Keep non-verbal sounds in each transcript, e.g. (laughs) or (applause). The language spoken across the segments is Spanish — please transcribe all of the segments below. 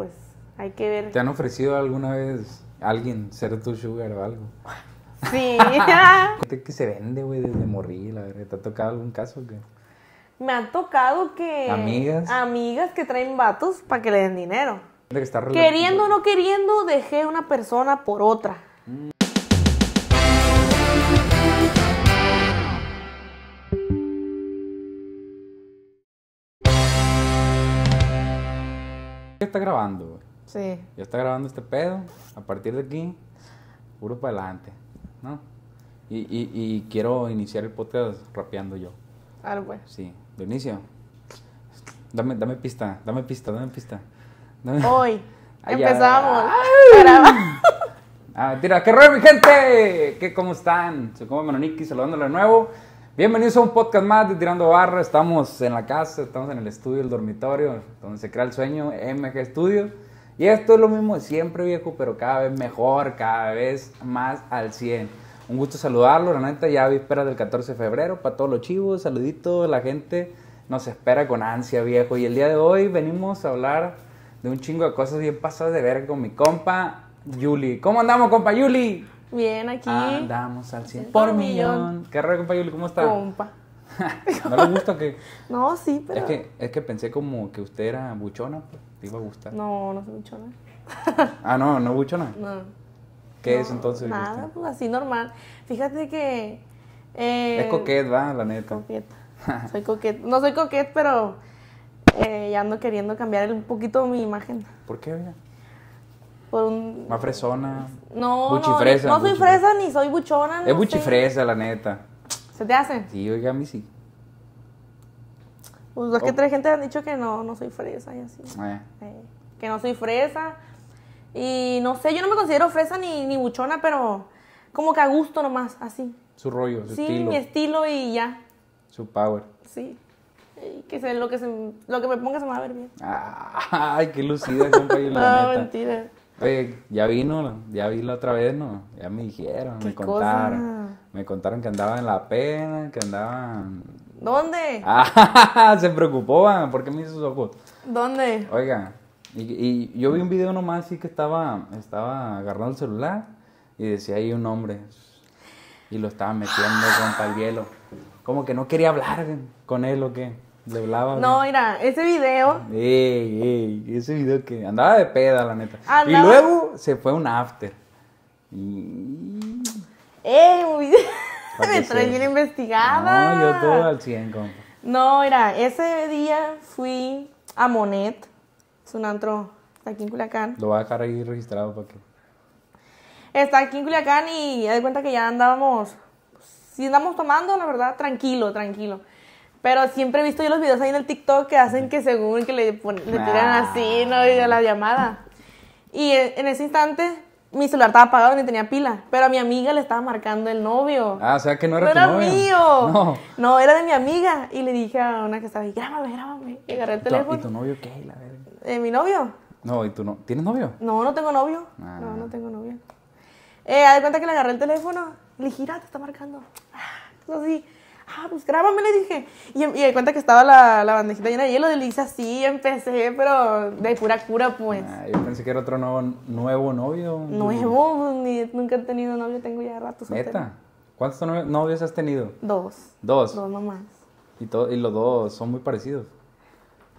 pues hay que ver. ¿Te han ofrecido alguna vez alguien ser tu sugar o algo? Sí. (laughs) ¿Qué se vende, güey, desde morir, ¿Te ha tocado algún caso que? Me ha tocado que. Amigas. Amigas que traen vatos para que le den dinero. queriendo o no queriendo, dejé una persona por otra. Mm. está grabando. Sí. Ya está grabando este pedo. A partir de aquí, puro para adelante, ¿no? Y, quiero iniciar el podcast rapeando yo. Ah, Sí, de inicio. Dame, dame pista, dame pista, dame pista. Hoy (laughs) empezamos. (laughs) Ah, tira, qué rollo, mi gente. ¿Qué, ¿Cómo están? Soy como Manoniki, saludándolo de nuevo. Bienvenidos a un podcast más de Tirando Barra. Estamos en la casa, estamos en el estudio, el dormitorio, donde se crea el sueño, MG Studio. Y esto es lo mismo de siempre, viejo, pero cada vez mejor, cada vez más al 100. Un gusto saludarlo, la neta, ya vísperas del 14 de febrero, para todos los chivos, saluditos, la gente nos espera con ansia, viejo. Y el día de hoy venimos a hablar de un chingo de cosas bien pasadas de ver con mi compa Yuli. ¿Cómo andamos, compa Yuli? Bien, aquí. Andamos al 100 por millón. Qué raro, Yuli, ¿cómo está? Compa. (laughs) ¿No le gusta que.? (laughs) No, sí, pero. Es que, es que pensé como que usted era buchona, pues, te iba a gustar. No, no soy buchona. (laughs) ah, no, no buchona. No. ¿Qué es entonces? Nada, pues así normal. Fíjate que. Eh, es coqueta, va, la neta. Coqueta. soy coqueta. No soy coqueta, pero. Eh, ya ando queriendo cambiar un poquito mi imagen. ¿Por qué, mira? Por un... Más fresona. No, no, soy fresa ni soy buchona. es buchifresa, fresa la neta. ¿Se te hace? Sí, oiga, a mí sí. Pues es que oh. tres gente han dicho que no, no soy fresa y así. Eh. Eh, que no soy fresa. Y no sé, yo no me considero fresa ni, ni buchona, pero como que a gusto nomás, así. Su rollo, su estilo. Sí, mi estilo y ya. Su power. Sí. que se, lo, que se, lo que me ponga se me va a ver bien. Ah, (laughs) ay, qué lucida, (laughs) no, mentira ya vino, ya vi la otra vez, ¿no? Ya me dijeron, me contaron. Me contaron que andaba en la pena, que andaba... ¿Dónde? Ah, (laughs) se preocupó, ¿por qué me hizo sus ojos? ¿Dónde? Oiga, y, yo vi un video nomás así que estaba, estaba agarrando el celular y decía ahí un hombre. Y lo estaba metiendo contra el hielo. Como que no quería hablar con él o qué. Le No, mira, ese video. Ey, ey, ese video que andaba de peda, la neta. Y luego se fue un after. Y... Ey, muy... (laughs) me trae bien investigada. No, yo todo al 100, compa. No, mira, ese día fui a Monet. Es un antro aquí en Culiacán. Lo voy a dejar ahí registrado para que. Está aquí en Culiacán y ya de cuenta que ya andábamos. Si andamos tomando, la verdad, tranquilo, tranquilo. Pero siempre he visto yo los videos ahí en el TikTok que hacen que según que le, tiran ah. así, ¿no? Y la llamada. Y e, en ese instante mi celular estaba apagado ni tenía pila, pero a mi amiga le estaba marcando el novio. Ah, o sea que no era no era mío. No. no. era de mi amiga y le dije a una que estaba ahí, "Grábame, grábame." Y agarré el teléfono. ¿Y tu novio qué? Eh, mi novio. No, ¿y tú no tienes novio? No, no tengo novio. Ah. No, no tengo novio. Eh, cuenta que le agarré el teléfono, le dije, te está marcando." Ah, sí ah, pues grábame, le dije. Y, y de cuenta que estaba la, la bandejita llena de hielo, de le sí, así, empecé, pero de pura cura, pues. Ah, yo pensé que era otro nuevo, novio. Nuevo, pues, ni, nunca he tenido novio, tengo ya rato. ¿Meta? ¿Neta? ¿Cuántos novios has tenido? Dos. ¿Dos? Dos nomás. Y, los dos son muy parecidos.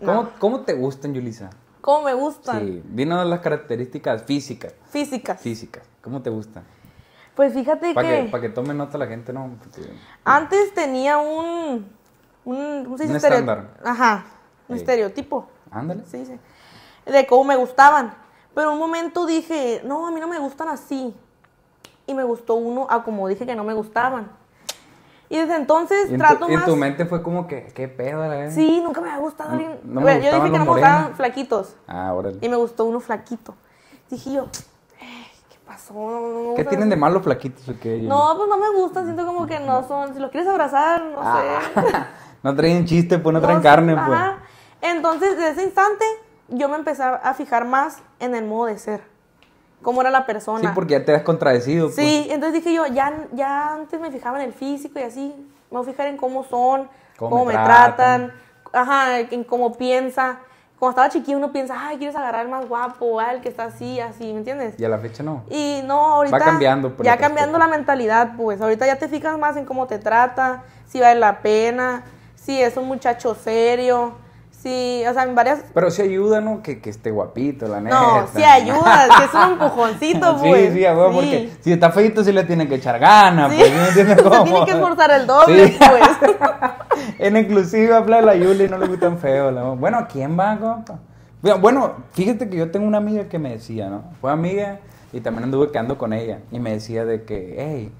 ¿Cómo, ¿cómo te gustan, Yulisa? ¿Cómo me gustan? Sí, dinos las características físicas. Físicas. Físicas. ¿Cómo te gustan? Pues fíjate que... Para que tome nota la gente, ¿no? Antes tenía un... Un, ¿cómo un estándar. Ajá, un estereotipo. Ándale. Sí, sí. De cómo me gustaban. Pero un momento dije, no, a mí no me gustan así. Y me gustó uno a ah, como dije que no me gustaban. Y desde entonces trato tu, más. En tu mente fue como que, qué pedo, la vez. Sí, nunca me había gustado alguien. yo dije que no me gustaban flaquitos. Ah, órale. Y me gustó uno flaquito. Dije yo, ¿Qué tienen de malo flaquitos o qué? No, pues no me gusta, siento como que no son. Si los quieres abrazar, no ah, sé. (laughs) no traen chiste, pues no, traen carne, pues. Entonces, desde ese instante, yo me empecé a fijar más en el modo de ser. Cómo era la persona. Sí, porque ya te has contradecido. Pues. Sí, entonces dije yo, ya, ya antes me fijaba en el físico y así. Me voy a fijar en cómo son, cómo, me tratan, tratan, ajá, en cómo piensa cuando estaba chiquito uno piensa, ay, quieres agarrar más guapo, al que está así, así, ¿me entiendes? Y a la fecha no. Y no, ahorita. Va cambiando. Por ya cambiando la mentalidad, pues. Ahorita ya te fijas más en cómo te trata, si vale la pena, si es un muchacho serio. si... o sea, en varias... Pero si ayuda, ¿no? Que, esté guapito, la neta. No, sí ayuda, (laughs) que es un empujoncito, pues. Sí, sí, porque si está feito sí le tiene que echar ganas, pues. ¿no (laughs) tiene que esforzar el doble, pues. (laughs) en exclusiva habla la Yuli, no le gustan feos. Bueno, ¿a quién va, Bueno, fíjate que yo tengo una amiga que me decía, ¿no? Fue amiga y también anduve quedando con ella. Y me decía de que, hey,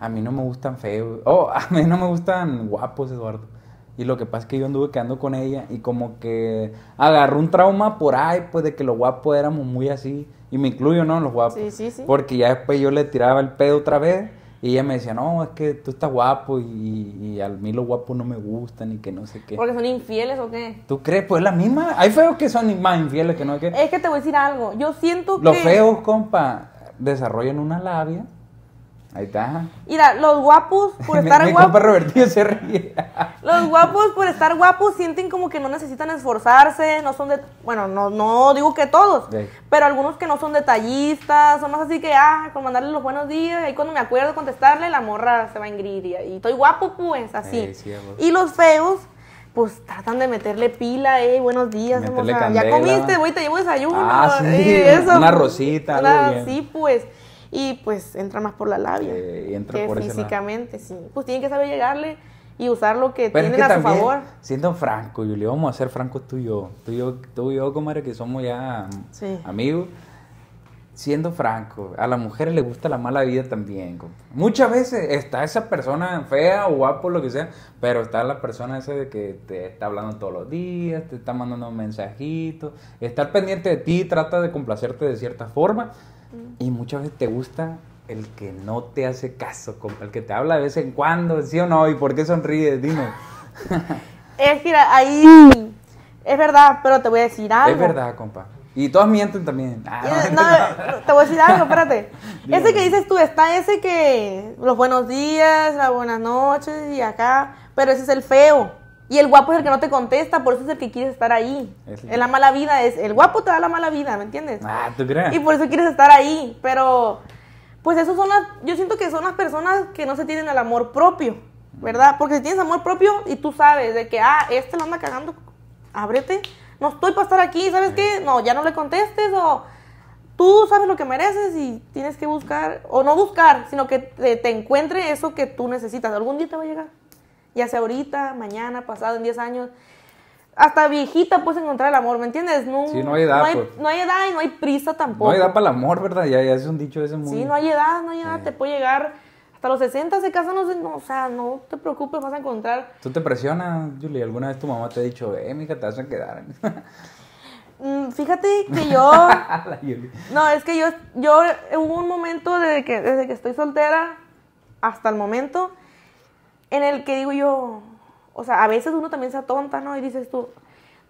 a mí no me gustan feos. Oh, (laughs) a mí no me gustan guapos, Eduardo. Y lo que pasa es que yo anduve quedando con ella y como que agarró un trauma por ahí, pues de que los guapos éramos muy así. Y me incluyo, ¿no? Los guapos. Sí, sí, sí. Porque ya después yo le tiraba el pedo otra vez y ella me decía, no, es que tú estás guapo y, y, a mí los guapos no me gustan y que no sé qué. ¿Porque son infieles o qué? ¿Tú crees? Pues la misma. Hay feos que son más infieles que no. Que... Es que te voy a decir algo. Yo siento que. Los feos, compa, desarrollan una labia Ahí está. Mira, los guapos por (laughs) estar guapos. se (laughs) los guapos por estar guapos sienten como que no necesitan esforzarse, no son de. Bueno, no, no digo que todos, pero algunos que no son detallistas, son más así que, ah, con mandarle los buenos días, ahí cuando me acuerdo contestarle, la morra se va en engridir. Y estoy guapo, pues, así. y los feos pues tratan de meterle pila, eh, buenos días, ya comiste, voy, te llevo desayuno, ah, sí, eso. una rosita, algo Sí, pues y pues entra más por la labia eh, entra que físicamente, sí. Pues tienen que saber llegarle y usar lo que tienen a su favor. Siendo franco, Julio, vamos a ser francos tú y yo. Tú y yo, tú y que somos ya amigos. Siendo franco, a las mujeres les gusta la mala vida también. Muchas veces está esa persona fea o guapo, lo que sea, pero está la persona esa de que te está hablando todos los días, te está mandando mensajitos, está pendiente de ti, trata de complacerte de cierta forma y muchas veces te gusta el que no te hace caso, el que te habla de vez en cuando, ¿sí o no? ¿Y por qué sonríes? Dime. (laughs) es que ahí es verdad, pero te voy a decir algo. Es verdad, compa. Y todos mienten también. Ah, te voy a decir algo, espérate. (laughs) Ese que dices tú, está ese que los buenos días, las buenas noches y acá, pero ese es el feo. Y el guapo es el que no te contesta, por eso es el que quieres estar ahí. En la mala vida es. El guapo te da la mala vida, ¿me entiendes? Ah, tú crees. Y por eso quieres estar ahí. Pero, pues, eso son las. Yo siento que son las personas que no se tienen el amor propio, ¿verdad? Porque si tienes amor propio y tú sabes de que, ah, este lo anda cagando, ábrete. No estoy para estar aquí, ¿sabes qué? No, ya no le contestes o tú sabes lo que mereces y tienes que buscar, o no buscar, sino que te, te, encuentre eso que tú necesitas. Algún día te va a llegar ya sea ahorita, mañana, pasado, en 10 años. Hasta viejita puedes encontrar el amor, ¿me entiendes? No, sí, no hay edad. No hay, pues. edad y no hay prisa tampoco. No hay edad para el amor, ¿verdad? Ya, es un dicho ese muy... Sí, no hay edad, no hay edad. Te puede llegar hasta los 60, se casan No, o sea, no te preocupes, vas a encontrar... ¿Tú te presionas, Julie? ¿Alguna vez tu mamá te ha dicho, eh, hija, te vas a quedar? (laughs) Mm, fíjate que yo. (laughs) no, es que yo, yo hubo un momento desde que, desde que estoy soltera hasta el momento en el que digo yo, o sea, a veces uno también se atonta, ¿no? Y dices tú,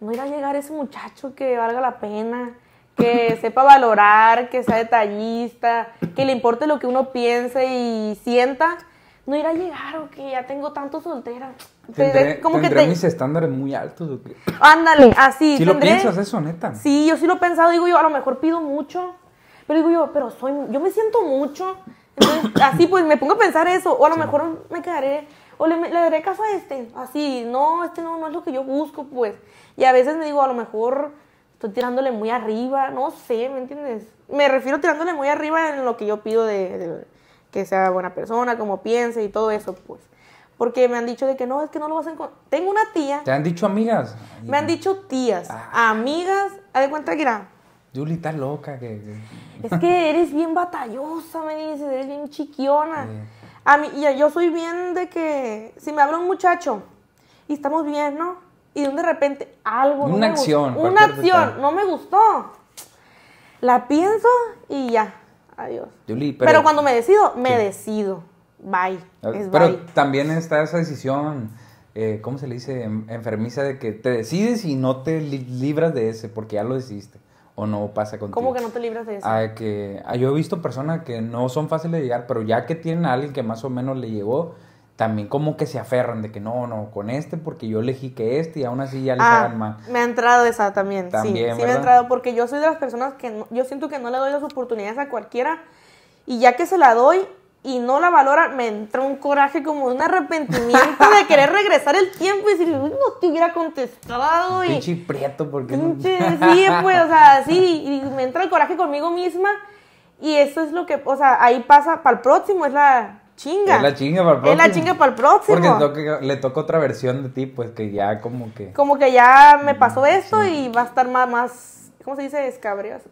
no irá a llegar ese muchacho que valga la pena, que (laughs) sepa valorar, que sea detallista, que le importe lo que uno piense y sienta. No irá a llegar o que ya tengo tanto soltera. Tendré, como que te... mis estándares muy altos. Ándale, así. Si lo piensas eso, neta. Sí, yo sí lo he pensado. Digo yo, a lo mejor pido mucho. Pero digo yo, pero soy, yo me siento mucho. Entonces, así pues me pongo a pensar eso. O a lo mejor me quedaré o le, daré caso a este, así, no, este no, es lo que yo busco, pues. Y a veces me digo, a lo mejor estoy tirándole muy arriba, no sé, ¿me entiendes? Me refiero tirándole muy arriba en lo que yo pido de, que sea buena persona, como piense y todo eso, pues porque me han dicho de que no, es que no lo vas a encontrar. Tengo una tía. ¿Te han dicho amigas? Me han dicho tías, ah. amigas. ¿a de cuenta que era. Julie loca. Que, Es que eres bien batallosa, me dices, eres bien chiquiona. (laughs) sí. A mí, y yo soy bien de que si me habla un muchacho y estamos bien, ¿no? Y de repente algo. Una acción. una acción, no me gustó. La pienso y ya. Adiós. pero, cuando me decido, me decido. Bye. Ah, pero también está esa decisión. Eh, ¿Cómo se le dice? Enfermiza de que te decides y no te libras de ese porque ya lo decidiste o no pasa contigo. ¿Cómo que no te libras de eso? Ah, que, ah, yo he visto personas que no son fáciles de llegar, pero ya que tienen a alguien que más o menos le llegó, también como que se aferran de que no, no, con este porque yo elegí que este y aún así ya le ah, más. Me ha entrado esa también, también sí, me ha entrado porque yo soy de las personas que yo siento que no le doy las oportunidades a cualquiera y ya que se la doy, y no la valora, me entra un coraje como un arrepentimiento de querer (laughs) regresar el tiempo y decir, no te hubiera contestado. Y, pinche prieto, porque. Pinche, (laughs) sí, pues, o sea, sí, y me entra el coraje conmigo misma. Y eso es lo que, o sea, ahí pasa para el próximo, es la chinga. Es la chinga para el próximo. Es la chinga para el próximo. Porque le toca otra versión de ti, pues que ya como que. Como que ya me pasó esto y va a estar más, más ¿cómo se dice? es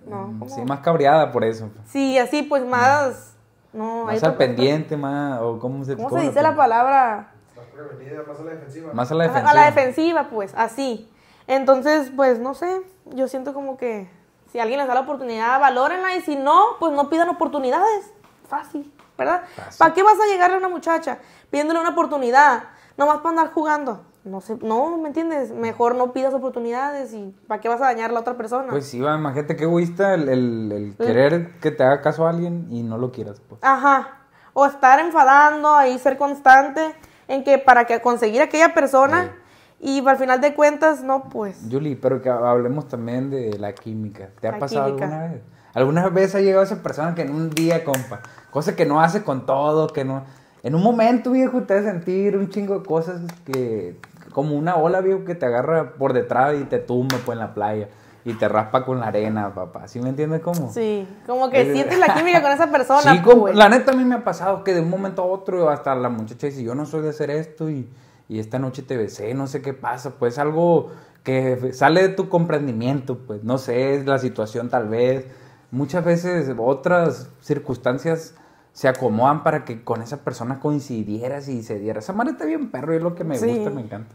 No, Sí, más cabreada por eso. Sí, así, pues más. No, más al pendiente, más. O cómo se, dice la palabra? Más a la defensiva. Más a la defensiva. pues, así. Entonces, pues, no sé. Yo siento como que si alguien les da la oportunidad, valorenla Y si no, pues no pidan oportunidades. Fácil, ¿verdad? ¿Para qué vas a llegar a una muchacha pidiéndole una oportunidad? Nomás para andar jugando no sé, no, ¿me entiendes? Mejor no pidas oportunidades y ¿para qué vas a dañar a la otra persona? Pues sí, va, imagínate qué egoísta el, el, querer que te haga caso a alguien y no lo quieras, pues. Ajá. O estar enfadando, ahí ser constante en que para que conseguir a aquella persona y al final de cuentas, no, pues. Julie, pero que hablemos también de la química. ¿Te ha pasado alguna vez? ¿Alguna vez ha llegado esa persona que en un día, compa, cosa que no hace con todo, que no... En un momento, viejo, te a sentir un chingo de cosas que como una ola, viejo, que te agarra por detrás y te tumba pues, en la playa y te raspa con la arena, papá. ¿Sí me entiendes cómo? Sí, como que eh, sientes la química con esa persona. Sí, pues. la neta a mí me ha pasado que de un momento a otro hasta la muchacha dice, yo no soy de hacer esto y, esta noche te besé, no sé qué pasa, pues algo que sale de tu comprendimiento, pues no sé, es la situación tal vez. Muchas veces otras circunstancias se acomodan para que con esa persona coincidieras y se diera. Esa está bien perro, es lo que me gusta, me encanta.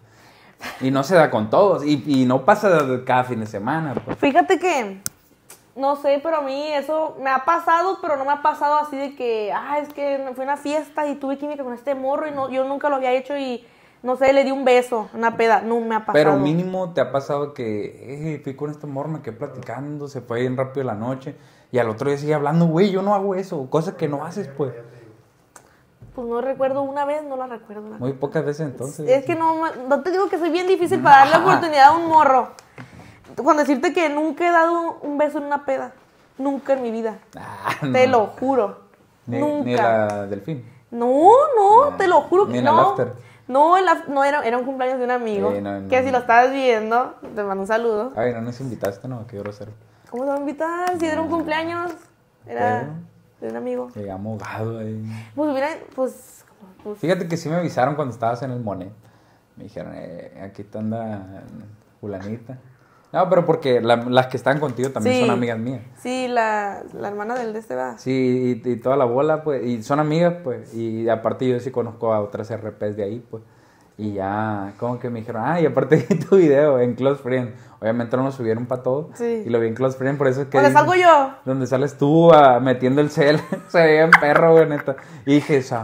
Y no se da con todos. Y, y no pasa cada fin de semana. Pues. Fíjate que, no sé, pero a mí eso me ha pasado, pero no me ha pasado así de que, ah, es que fue una fiesta y tuve química con este morro y yo nunca lo había hecho y no sé, le di un beso, una peda, no me ha pasado. Pero mínimo te ha pasado que, eh, fui con este morro, me quedé platicando, se fue bien rápido la noche, y al otro día sigue hablando, güey, yo no hago eso, cosas que no haces, pues pues no recuerdo una vez, no la recuerdo. Muy pocas veces entonces. Es que no, no te digo que soy bien difícil para darle oportunidad a un morro. Cuando decirte que nunca he dado un beso en una peda. Nunca en mi vida. te lo juro. nunca. Ni la delfín. No, no, te lo juro que no. No, ah, el, no era, era, un cumpleaños de un amigo. que si lo estabas viendo, te mando un saludo. Ay, no nos invitaste, no, qué grosero. ¿Cómo te va a invitar? Si era un cumpleaños. Era un amigo. Llegamos ahí. Pues mira, pues, pues, Fíjate que sí me avisaron cuando estabas en el Monet. Me dijeron, eh, aquí te anda fulanita. No, pero porque las que están contigo también son amigas mías. Sí, la, hermana del de este va. Sí, y, y, toda la bola, pues, y son amigas, pues, y aparte yo sí conozco a otras RPs de ahí, pues. Y ya, como que me dijeron, ah, y aparte vi (laughs) tu video en Close Friend. Obviamente no lo subieron para todo. Y lo vi en Close Friend, por eso es que. ¿Dónde salgo yo? Donde sales tú ah, metiendo el cel. (laughs) Se veía en perro, güey, neta. Y dije, sa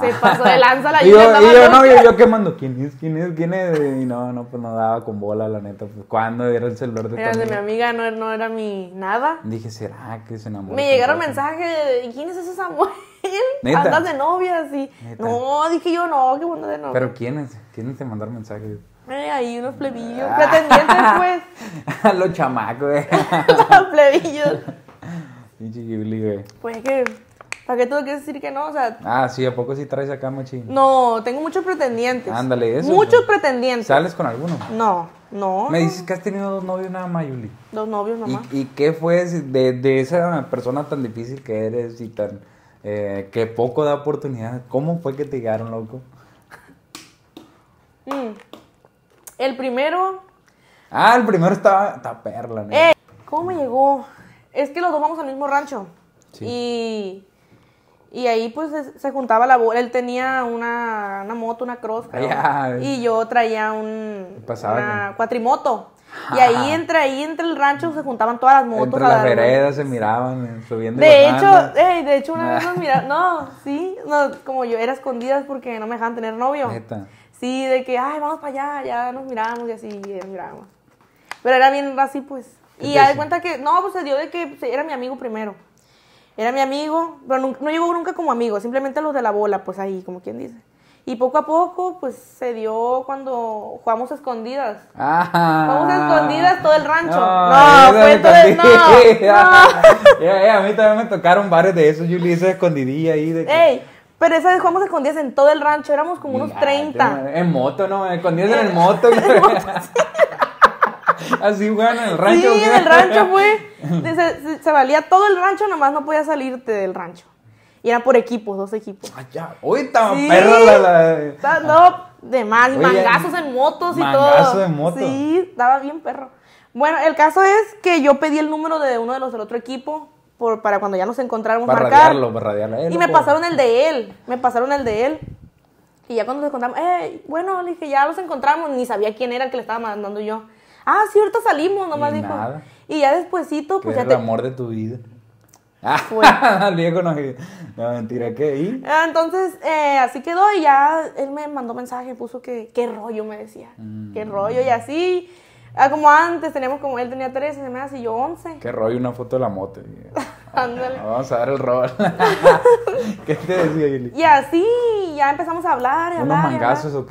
se pasó de lanza la y yo, y yo no, yo, ¿quién es? ¿Quién es? ¿Quién es? Y no, no, pues no daba con bola, la neta. Pues cuando era el celular de Era de mi amiga, no, era mi nada. Dije, ¿será que se enamoró? Me llegaron mensajes, ¿quién es ese Samuel? (laughs) ¿Neta? Andas de novia, así No, dije yo, no, qué bueno de novia. ¿Pero quién es? ¿Quién te mandaron mensajes? Eh, ahí unos plebillos, ah. pretendientes pues. (laughs) Los chamacos, güey. (laughs) Los plebillos. Pinche güey. Pues que ¿Para qué tú que decir que no? O sea. Ah, sí, ¿a poco sí traes acá, machín? No, tengo muchos pretendientes. Ándale, eso. Muchos pretendientes. ¿Sales con alguno? No, no. Me dices que has tenido dos novios nada más, Yuli. Dos novios nada ¿Y, qué fue de, esa persona tan difícil que eres y tan. Eh, que poco da oportunidad? ¿Cómo fue que te llegaron, loco? Mm. El primero. Ah, el primero estaba. Está perla, ¿no? Eh, ¿Cómo me llegó? Es que los dos vamos al mismo rancho. Sí. Y y ahí pues se juntaba la Él tenía una, una moto, una cross. Y yo traía un, Pasaba, una cuatrimoto. Y ah. ahí entre ahí entre el rancho se juntaban todas las motos. Entre las veredas se miraban eh, subiendo. De hecho, de hecho una vez ah. nos miraban. no, sí, no, como yo era escondidas porque no me dejaban tener novio. Sí, de que, ay, vamos para allá, ya nos miramos y así, miramos. Pero era bien así, pues. Y ya de cuenta que, no, pues se dio de que pues, era mi amigo primero. Era mi amigo, pero no, no llegó nunca como amigo, simplemente los de la bola, pues ahí, como quien dice. Y poco a poco, pues se dio cuando jugamos a escondidas. Ah, jugamos a escondidas todo el rancho. No, fue todo (laughs) a mí también me tocaron varios de esos, Juli, esa escondidilla ahí. De que... pero esa vez jugamos a escondidas en todo el rancho, éramos como unos 30. en moto, ¿no? Escondidas en el (laughs) En moto (laughs) Así jugaban en el rancho. Sí, en el rancho, fue (laughs) Se, se, valía todo el rancho, nomás no podía salirte del rancho. Y era por equipos, dos equipos. Ah, ya. Uy, estaba la. Ah, ah. No, de más, mangazos en motos y todo. Mangazos en motos. Sí, estaba bien perro. Bueno, el caso es que yo pedí el número de uno de los del otro equipo por, para cuando ya nos encontráramos para para radiarlo. Eh, y me pasaron el de él, me pasaron el de él. Y ya cuando nos encontramos, eh, bueno, le dije, ya los encontramos, ni sabía quién era el que le estaba mandando yo ah, cierto, salimos, nomás y dijo. Y ya despuesito, pues ya el amor de tu vida. Ah, (laughs) (laughs) al viejo no, no mentira, ¿qué? ¿Y? Ah, entonces, eh, así quedó y ya él me mandó mensaje, puso que qué rollo, me decía, mm. qué rollo, y así, ah, como antes, teníamos como, él tenía 13 semanas y yo 11. Qué rollo, una foto de la moto. (laughs) Ándale. Vamos a dar el rol. ¿Qué te decía, Y así, ya empezamos a hablar y ¿Unos ¿Unos mangazos o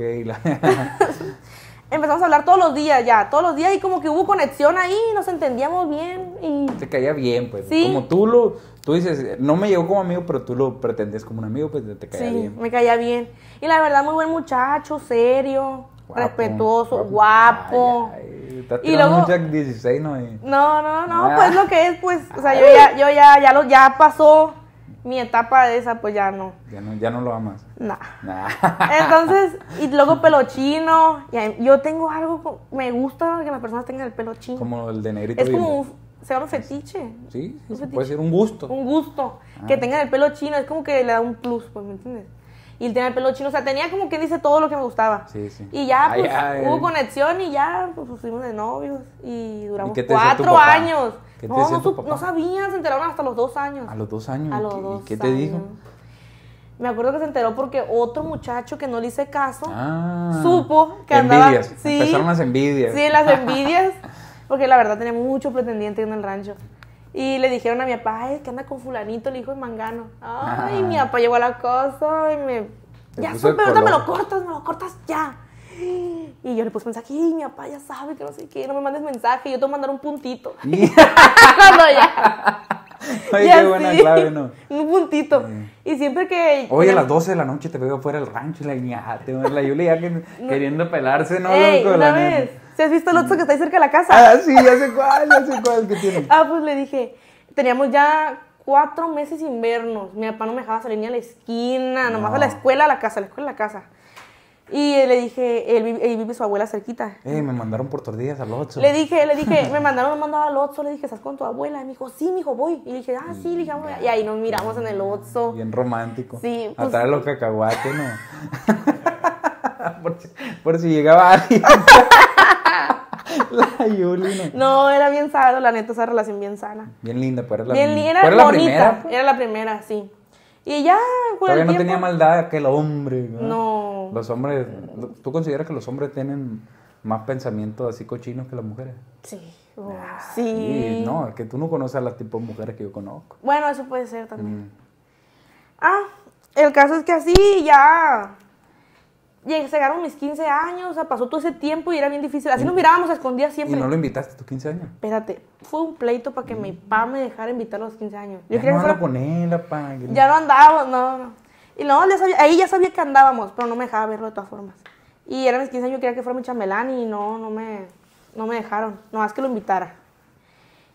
empezamos a hablar todos los días ya, todos los días y como que hubo conexión ahí, nos entendíamos bien y... Te caía bien, pues. Como tú lo, tú dices, no me llegó como amigo, pero tú lo pretendes como un amigo, pues te caía sí, me caía bien. Y la verdad, muy buen muchacho, serio, respetuoso, guapo. y luego, 16, ¿no? No, no, no, ah. pues lo que es, pues, o sea, yo ya, yo ya, lo, ya pasó mi etapa de esa, pues ya no. Ya no, ya no lo amas. Nah. (laughs) Entonces, y luego pelo chino. yo tengo algo, me gusta que las personas tengan el pelo chino. Como el de negrito. Es como, un, se llama fetiche. Sí, puede ser un gusto. Un gusto. Ah. Que tengan el pelo chino, es como que le da un plus, pues, ¿me entiendes? Y el tener el pelo chino, o sea, tenía como que dice todo lo que me gustaba. Sí, sí. Y ya, pues, hubo conexión y ya, pues, fuimos de novios y duramos cuatro años no, decía se enteraron hasta los dos años. ¿A los dos años? ¿Y qué te dijo? Me acuerdo que se enteró porque otro muchacho que no le hice caso ah, supo que andaba. Envidias. Sí, Empezaron las envidias. Sí, las (laughs) envidias. Porque la verdad tenía mucho pretendiente en el rancho. Y le dijeron a mi papá, es que anda con fulanito, el hijo de Mangano. Ay, ah. mi papá llegó a la cosa y me... Ya, supe, me lo cortas, me lo cortas ya. (gasps) Y yo le puse mensaje, mi papá ya sabe que no sé qué, no me mandes mensaje, yo te voy a mandar un puntito. (laughs) (laughs) ya. Ay, (laughs) qué buena clave, ¿no? Un puntito. Y siempre que. Hoy a las 12 de la noche te veo afuera del rancho y la ñate, la Yulia ya que, queriendo pelarse, ¿no? Ey, vez. ¿Se has visto el otro que está ahí cerca de la casa? Ah, sí, ya sé cuál, ya sé cuál que tiene. Ah, pues le dije, teníamos ya cuatro meses sin vernos. Mi papá no me dejaba salir ni a la esquina, nomás a la escuela, a la casa, a la escuela, a la casa. Y le dije, él, vive su abuela cerquita. Eh, me mandaron por tortillas al Otso Le dije, le dije, me mandaron, me mandaba al Otso le dije, ¿estás con tu abuela? Y me dijo, sí, mijo, voy. Y le dije, ah, sí, le dije, Y ahí nos miramos en el Otso Bien romántico. Sí. Pues, a traer los cacahuates, ¿no? (laughs) por, si, llegaba alguien. (laughs) La Yuli, no. no. era bien sano, la neta, esa relación bien sana. Bien linda, pero pues, era la, bien, linda pues, era la primera. Pues. Era la primera, sí. Y ya, bueno. Todavía no tenía maldad aquel hombre. ¿no? no los hombres, ¿tú consideras que los hombres tienen más pensamientos así cochinos que las mujeres? Sí. Ah, sí. No, es que tú no conoces a las tipos de mujeres que yo conozco. Bueno, eso puede ser también. Mm. Ah, el caso es que así ya llegaron mis 15 años, o sea, pasó todo ese tiempo y era bien difícil. Así mm. nos mirábamos a escondidas siempre. ¿Y no lo invitaste a tus 15 años? Espérate, fue un pleito para que mi mm. papá me dejara invitar a los 15 años. ya no que Ya no andábamos, no, no. Y no, ahí ya sabía que andábamos, pero no me dejaba verlo de todas formas. Y eran mis 15 años, yo quería que fuera mi chamelán y no, no me, no me dejaron. que lo invitara.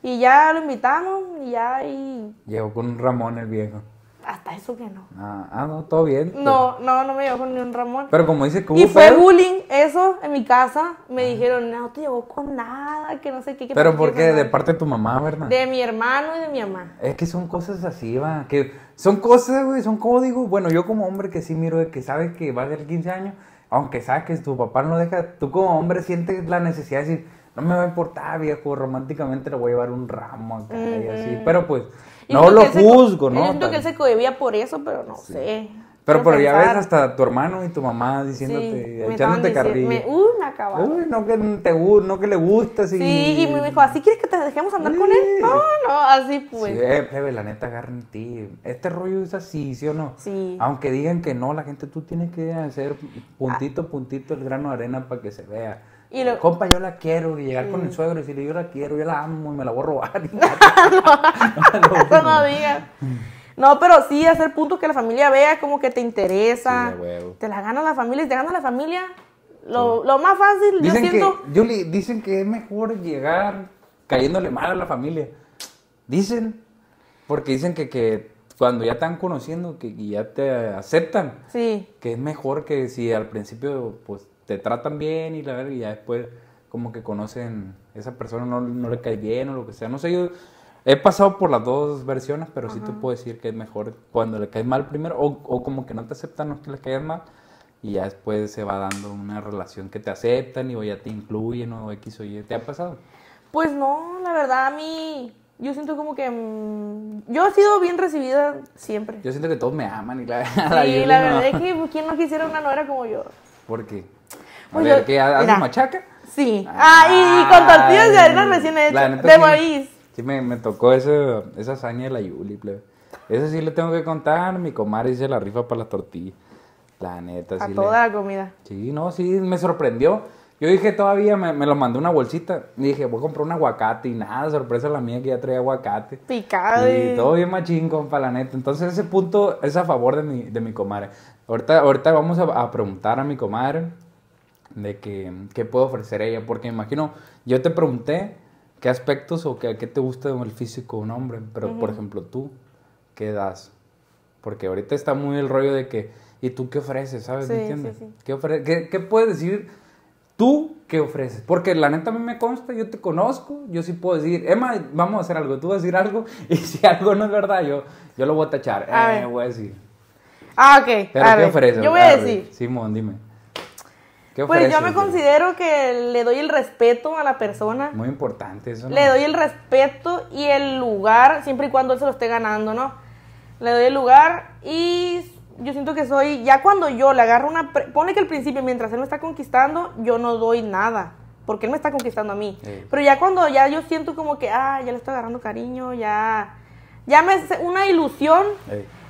Y ya lo invitamos y ya y... Llegó con un Ramón el viejo hasta eso que no. Ah, ah no, todo bien. No, no, no me llevó con ni un Ramón. Pero como dice que Y fue bullying eso en mi casa. Me dijeron, no te llevó con nada, que no sé qué. qué pero porque de parte de tu mamá, ¿verdad? De mi hermano y de mi mamá. Es que son cosas así, va. Que son cosas, güey, son códigos. Bueno, yo como hombre que sí miro de que sabes que va a ser 15 años, aunque que tu papá no deja. Tú como hombre sientes la necesidad de decir, no me va a importar, viejo, románticamente le voy a llevar un ramo y así. Pero pues no lo juzgo, ¿no? Yo siento que él se cohibía por eso, pero no sé. Pero, pero ya ves hasta tu hermano y tu mamá diciéndote, echándote carrillo. uy, uh, me acabaron. Uy, no que, te, no que le gusta Sí, y me dijo, ¿así quieres que te dejemos andar con él? No, no, así pues. Sí, eh, plebe, la neta, agarren ti. Este rollo es así, ¿sí o no? Sí. Aunque digan que no, la gente, tú tienes que hacer ah. puntito, puntito el grano de arena para que se vea. Compa, yo la quiero. Y llegar con el suegro y decirle, yo la quiero, yo la amo y me la voy a robar. (laughs) (laughs) no, digas. No, pero sí hacer punto que la familia vea como que te interesa. te la gana la familia y te gana la familia. Lo, más fácil, yo siento. Que, dicen que es mejor llegar cayéndole mal a la familia. Dicen. Porque dicen que, cuando ya están conociendo que, y ya te aceptan, sí. que es mejor que si al principio pues te tratan bien y la verdad, y ya después como que conocen, esa persona no, no le cae bien o lo que sea. No sé, yo he pasado por las dos versiones, pero sí te puedo decir que es mejor cuando le caes mal primero o, o como que no te aceptan o que le caigas mal y ya después se va dando una relación que te aceptan y o ya te incluyen o X o Y. ¿Te ha pasado? Pues no, la verdad a mí yo siento como que mm, yo he sido bien recibida siempre. Yo siento que todos me aman y la, (laughs) sí, la, la verdad es que quién no quisiera una nuera como yo. ¿Por qué? A machaca? Sí. Ah, y ah, con tortillas de harina recién hechas, de maíz. Sí, me, me tocó esa hazaña de la Yuli, plebe. Eso sí le tengo que contar, mi comadre hice la rifa para las tortillas. La neta, a sí. A toda la comida. Sí, no, sí, me sorprendió. Yo dije todavía, me, me lo mandé una bolsita. Y dije, voy a comprar un aguacate. Y nada, sorpresa la mía que ya traía aguacate. Picado. Y eh. todo bien machín, compa, la neta. Entonces ese punto es a favor de mi, de mi comadre. Ahorita, ahorita vamos a, a preguntar a mi comadre de que, qué puede ofrecer ella, porque imagino, yo te pregunté qué aspectos o qué, qué te gusta del físico de un hombre, pero por ejemplo tú, ¿qué das? Porque ahorita está muy el rollo de que, ¿y tú qué ofreces? ¿Sabes? ¿Me entiendes? ¿Qué, qué, puedes decir tú qué ofreces? Porque la neta a mí me consta, yo te conozco, yo sí puedo decir, Emma, vamos a hacer algo, tú vas a decir algo, (laughs) y si algo no es verdad, yo, yo lo voy a tachar, me eh, voy a decir. Ah, ok. ¿Pero qué ofreces? Yo voy a, Simón, dime pues yo me considero que le doy el respeto a la persona. Muy importante eso. Le doy el respeto y el lugar, siempre y cuando él se lo esté ganando, ¿no? Le doy el lugar y yo siento que soy, ya cuando yo le agarro una, pone que al principio, mientras él me está conquistando, yo no doy nada, porque él me está conquistando a mí. Pero ya cuando ya yo siento como que, ah, ya le estoy agarrando cariño, ya, ya me, una ilusión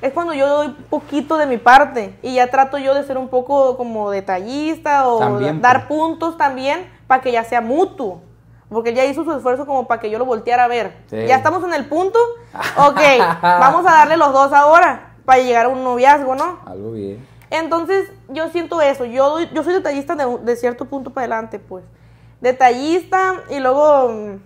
es cuando yo doy poquito de mi parte y ya trato yo de ser un poco como detallista o pues. dar puntos también para que ya sea mutuo. Porque ya hizo su esfuerzo como para que yo lo volteara a ver. Ya estamos en el punto. (laughs) Ok, vamos a darle los dos ahora para llegar a un noviazgo, ¿no? Algo bien. Entonces, yo siento eso. Yo, yo soy detallista de, cierto punto para adelante, pues. Detallista y luego mm,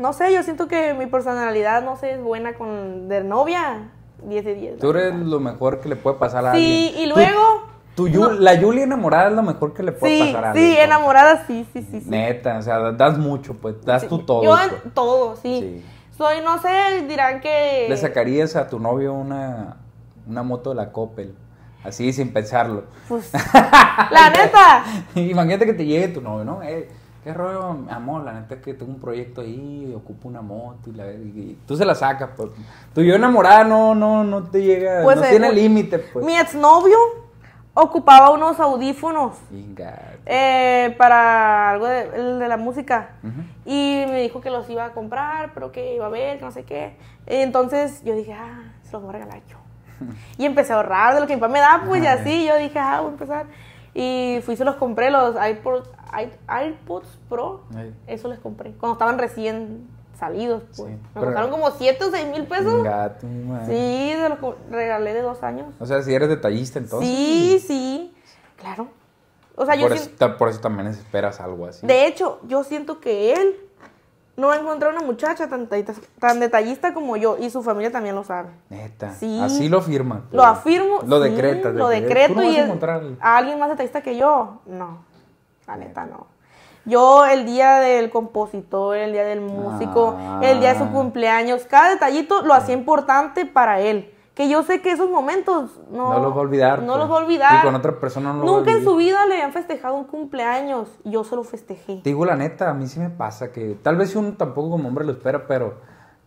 no sé, yo siento que mi personalidad, no sé, es buena con de novia. 10 de 10. Tú eres lo mejor que le puede pasar a alguien. Sí, y luego... Tu, La Yuli enamorada es lo mejor que le puede pasar a alguien. Sí, enamorada sí, sí, sí, Neta, o sea, das mucho, pues, das tu tú todo. Yo pues. todo, sí. Soy, no sé, dirán que... Le sacarías a tu novio una, una moto de la Coppel. Así, sin pensarlo. Pues, (laughs) la neta. Imagínate que te llegue tu novio, ¿no? Eh, ¿Qué rollo, amor? La neta es que tengo un proyecto ahí, ocupo una moto y, la, y tú se la sacas, pues. Tu yo enamorada no, no, no te llega, pues, no eh, tiene límite, pues. Mi exnovio ocupaba unos audífonos eh, para algo de, la música y me dijo que los iba a comprar, pero que iba a ver, no sé qué. Entonces yo dije, ah, se los voy a regalar yo. (laughs) y empecé a ahorrar de lo que mi papá me da, pues, y así yo dije, ah, voy a empezar. Y fui, se los compré, los por. AirPods Pro, eso les compré. Cuando estaban recién salidos, pues. me costaron como 7 o 6 mil pesos. sí, se los regalé de dos años. O sea, si eres detallista entonces. Sí, sí, claro. O sea, por, yo eso, por eso también esperas algo así. De hecho, yo siento que él no va a una muchacha tan, detallista como yo y su familia también lo sabe. Neta. Así lo firma. Lo afirmo. Lo decreto decreta. Lo decreto y a alguien más detallista que yo. No la neta no. Yo el día del compositor, el día del músico, el día de su ah. cumpleaños, cada detallito lo hacía importante para él. Que yo sé que esos momentos no, no los va a olvidar. No pues. los va a olvidar. Y con otra persona no Nunca en su vida le han festejado un cumpleaños. Yo solo festejé. Te digo la neta, a mí sí me pasa que tal vez uno tampoco como hombre lo espera, pero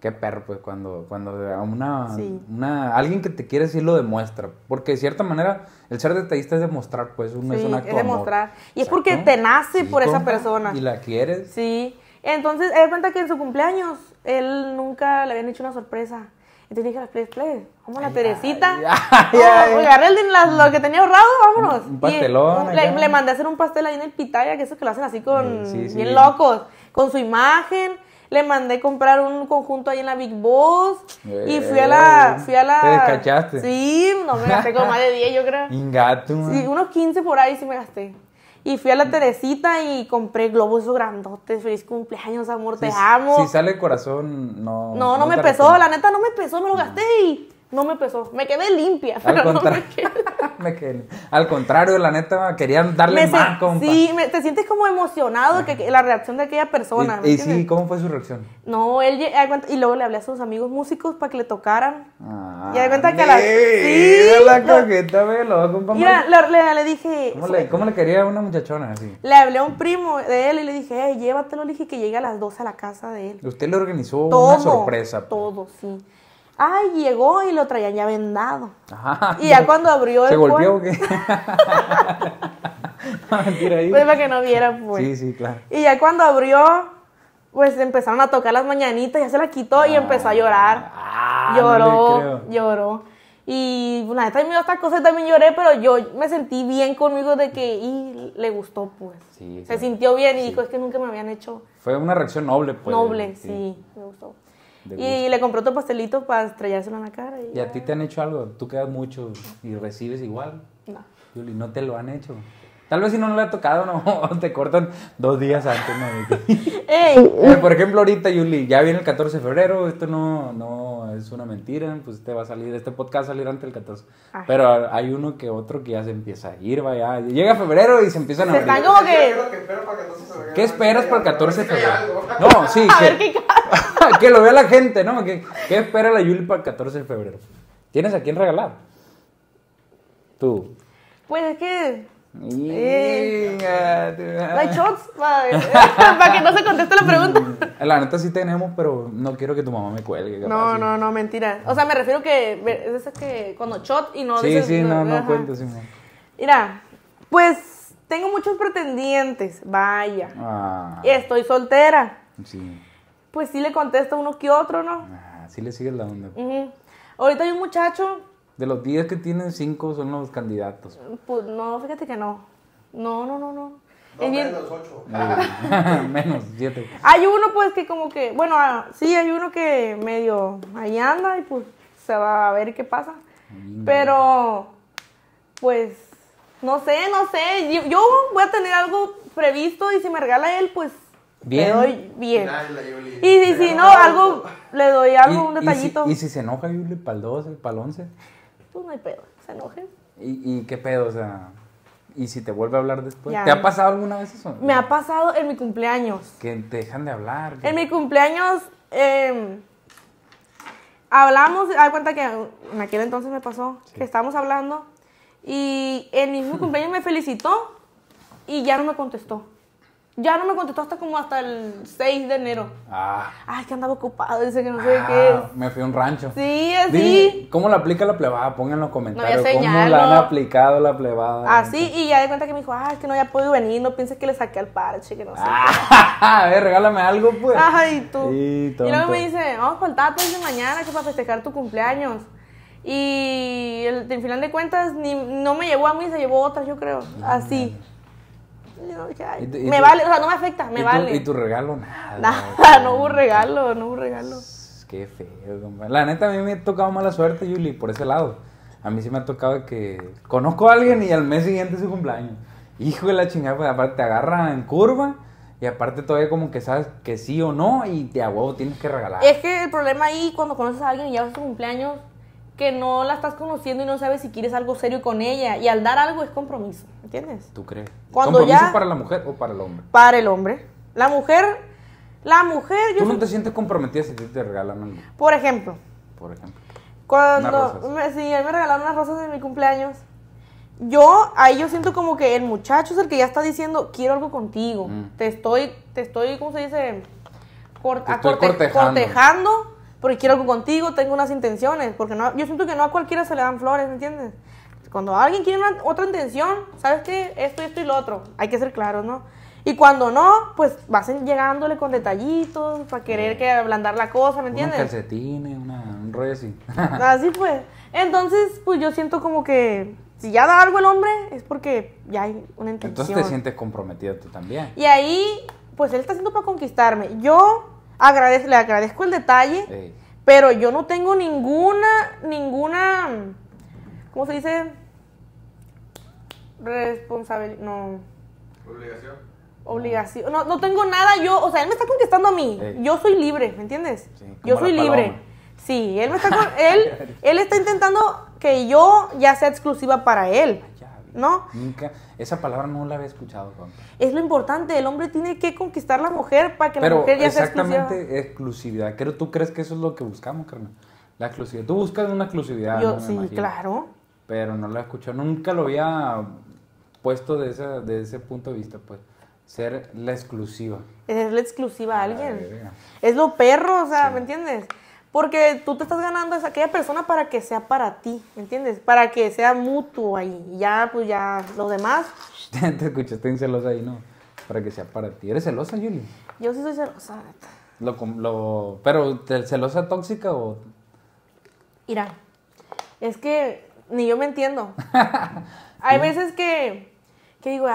qué perro, pues, cuando, cuando una, una, alguien que te quiere decir lo demuestra. Porque de cierta manera, el ser detallista es demostrar, pues, uno es un acto es demostrar. Y es porque te nace por esa persona. Y la quieres. Sí. Entonces, él cuenta que en su cumpleaños, él nunca le habían hecho una sorpresa. y te dije, play, play, vamos la Teresita. (laughs) Agarré lo que tenía ahorrado, vámonos. Un, pastelón. le, mandé a hacer un pastel ahí en el pitaya, que eso que lo hacen así con, bien locos, con su imagen le mandé comprar un conjunto ahí en la Big Boss. y fui a la. Eh. Fui ¿Te descachaste? Sí, no me gasté como más de 10, yo creo. Ingato. Sí, unos 15 por ahí sí me gasté. Y fui a la Teresita y compré globos grandotes. Feliz cumpleaños, amor, te amo. Si sale el corazón, no. No, no, me pesó, la neta no me pesó, me lo gasté y no me pesó. Me quedé limpia, Al contrario, la neta, querían darle más, compa. Sí, te sientes como emocionado que la reacción de aquella persona. ¿Y, sí, cómo fue su reacción? No, él... Y luego le hablé a sus amigos músicos para que le tocaran. Ah, y cuenta que a la... Ah, sí, la coqueta, compa. Mira, le, le, le dije... ¿Cómo le, quería a una muchachona así? Le hablé a un primo de él y le dije, hey, llévatelo. Le dije que llegue a las 12 a la casa de él. ¿Usted le organizó una sorpresa? Pues. Todo, sí. Ay, llegó y lo traían ya vendado. Ajá, y ya cuando abrió el. ¿Se golpeó qué? Pues (laughs) (laughs) para que no viera, pues. Sí, sí, claro. Y ya cuando abrió, pues empezaron a tocar las mañanitas, ya se la quitó y empezó a llorar. Ah, lloró, lloró. Y pues, la neta, estas esta también lloré, pero yo me sentí bien conmigo de que y le gustó, pues. se sintió bien y dijo, es que nunca me habían hecho. Fue una reacción noble, pues. Noble, sí me gustó. Y le compró otro pastelito para estrellárselo en la cara. ¿Y, a ti te han hecho algo? ¿Tú quedas mucho y recibes igual? No. Y ¿no te lo han hecho? Tal vez si no, le ha tocado, no, (laughs) te cortan dos días antes. ¿no? (laughs) Eh, por ejemplo, ahorita, Yuli, ya viene el 14 de febrero, esto no, no es una mentira, pues te va a salir, este podcast va a salir antes del 14. Ah. Pero hay uno que otro que ya se empieza a ir, vaya, llega febrero y se empiezan a abrir. Están como que... ¿Qué esperas para el 14 de febrero? No, sí. (laughs) A que, ver qué que lo vea la gente, ¿no? qué espera la Yuli para el 14 de febrero? ¿Tienes a quién regalar? Tú. Pues es que ¿Hay shots? (laughs) Para que no se conteste la pregunta. Mm. La neta sí tenemos, pero no quiero que tu mamá me cuelgue. No, no, no, mentira. O sea, me refiero que es ese que cuando shot y no Sí, sí, no, no, no cuento, Mira, pues tengo muchos pretendientes, vaya. Ah. Estoy soltera. Sí. Pues sí le contesto uno que otro, ¿no? Ah, sí le sigue la onda. Ahorita hay un muchacho de los 10 que tienen, 5 son los candidatos. Pues no, fíjate que no. No, no, no, no. no es menos 8. (laughs) (laughs) menos 7. Hay uno, pues, que como que. Bueno, ah, sí, hay uno que medio ahí anda y pues se va a ver qué pasa. Pero. Pues. No sé, no sé. Yo, voy a tener algo previsto y si me regala él, pues. Bien. Le doy bien. y si, no, algo. Le doy algo, un detallito. ¿Y si, y si se enoja, Yuli, para el 12, para el 11? Tú pues, no hay pedo, se enojen. ¿Y, qué pedo? O sea, ¿y si te vuelve a hablar después? ¿Te ha pasado alguna vez eso? Me ha pasado en mi cumpleaños. Que te dejan de hablar. En mi cumpleaños, em, hablamos, da cuenta que en aquel entonces me pasó, que estábamos hablando, y en mi cumpleaños me felicitó y ya no me contestó. Ya no me contestó hasta como hasta el 6 de enero. Ah. Ay, que andaba ocupado, dice que no sé qué ah, Me fui a un rancho. Sí, así. ¿Cómo la aplica la plebada? Pongan en los comentarios. ¿Cómo la han aplicado la plebada? Así, ah, y ya de cuenta que me dijo, ay, ah, que no había podido venir, no pienses que le saqué al parche, que no sé. (laughs) a ver, regálame algo, pues. Ay, y tú. y luego me dice, vamos a faltar pues de mañana, que para festejar tu cumpleaños. Y el, al final de cuentas, ni, no me llevó a mí, se llevó otra, yo creo. así me vale, o sea, no me afecta, me vale. Y tu regalo, nada. (laughs) Nada, no hubo regalo, no hubo regalo. Qué feo, La neta, a mí me ha tocado mala suerte, Yuli, por ese lado. A mí sí me ha tocado que conozco a alguien y al mes siguiente es su cumpleaños. Hijo de la chingada, pues, aparte te agarra en curva. Y aparte todavía como que sabes que sí o no y te a huevo tienes que regalar. Es que el problema ahí cuando conoces a alguien y ya es su cumpleaños, que no la estás conociendo y no sabes si quieres algo serio con ella. Y al dar algo es compromiso, ¿entiendes? ¿Tú crees? ¿Compromiso para la mujer o para el hombre? Para el hombre. La mujer, la mujer... Yo ¿Tú no te sientes comprometida si te regalan algo? Por ejemplo. Por ejemplo. Cuando... Me, me regalaron unas rosas de mi cumpleaños. Yo, ahí yo siento como que el muchacho es el que ya está diciendo, quiero algo contigo. Mm. Te estoy, te estoy, ¿cómo se dice? cortejando. cortejando porque quiero algo contigo, tengo unas intenciones, porque no, yo siento que no a cualquiera se le dan flores, ¿me entiendes? Cuando alguien quiere otra intención, ¿sabes qué? Esto, esto y lo otro, hay que ser claros, ¿no? Y cuando no, pues vas llegándole con detallitos para querer que ablandar la cosa, ¿me entiendes? Un calcetín, una, un rollo (laughs) así. así pues. Entonces, pues yo siento como que si ya da algo el hombre, es porque ya hay una intención. Entonces te sientes comprometido tú también. Y ahí, pues él está haciendo para conquistarme. Yo le agradezco el detalle, pero yo no tengo ninguna, ninguna, ¿cómo se dice? Responsabilidad, no. Obligación. Obligación. No, no tengo nada yo, o sea, él me está conquistando a mí. Yo soy libre, ¿me entiendes? yo soy libre. Sí, él me está él, él está intentando que yo ya sea exclusiva para él. Ah, Nunca, esa palabra no la había escuchado. Es lo importante, el hombre tiene que conquistar a la mujer para que la mujer ya sea exclusiva. exactamente exclusividad. pero ¿Tú crees que eso es lo que buscamos, Carmen? La exclusividad. Tú buscas una exclusividad. sí, claro. Pero no la he escuchado, nunca lo había puesto de ese, de ese punto de vista, pues. Ser la exclusiva. Ser la exclusiva a alguien. es lo perro, o sea, ¿me entiendes? Porque tú te estás ganando a aquella persona para que sea para ti, ¿entiendes? Para que sea mutuo ahí. ya, pues ya, lo demás. (laughs) te escuchaste en celosa ahí, ¿no? Para que sea para ti. ¿Eres celosa, Yuli? Yo sí soy celosa, pero, ¿celosa tóxica o.? Mira, es que ni yo me entiendo. (laughs) Hay veces que que digo,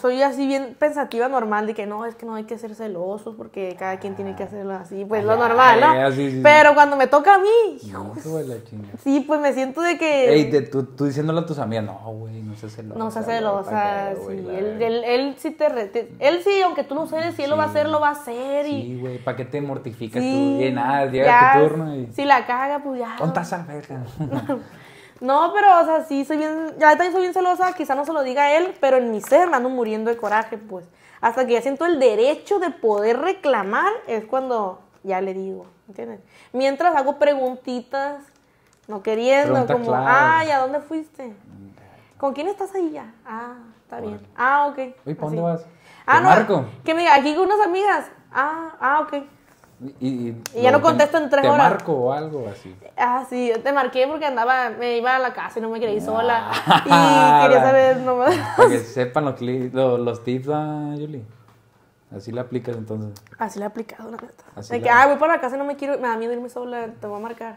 soy así bien pensativa normal de que no, es que no hay que ser celosos porque cada quien tiene que ah. hacerlo así, pues ah, lo normal, ¿no? Pero cuando me toca a mí, pues, la sí, pues me siento de que... Ey, tú, diciéndolo a tus amigas, no, güey, no seas celosa. No seas celosa, sí, él, él, sí te, Él sí, aunque tú no seas, si él lo va a hacer, lo va a hacer. Y... Sí, güey, ¿para qué te mortificas tú? Y nada, ah, llega ya, tu turno y... Si la caga, pues ya. con taza (laughs) No, pero, o sea, sí, soy bien, ya también soy bien celosa, quizá no se lo diga él, pero en mi ser me ando muriendo de coraje, pues. Hasta que ya siento el derecho de poder reclamar, es cuando ya le digo, ¿entiendes? Mientras hago preguntitas, no queriendo, como, ay, ¿a dónde fuiste? ¿Con quién estás ahí ya? Ah, está bien. Ah, ok. ¿Y dónde vas? Ah, no. Que me diga, aquí con unas amigas. Ah, ah, ok. Y, ya no contesto en tres horas. Te marco o algo así. Ah, sí, yo te marqué porque andaba, me iba a la casa y no me quería ir ah. sola. (laughs) y quería saber nomás. Para que sepan los, los, tips, a ah, Julie. Así la aplicas entonces. Así la he aplicado, la neta. de que, ah, voy para la casa, no me quiero, me da miedo irme sola, te voy a marcar.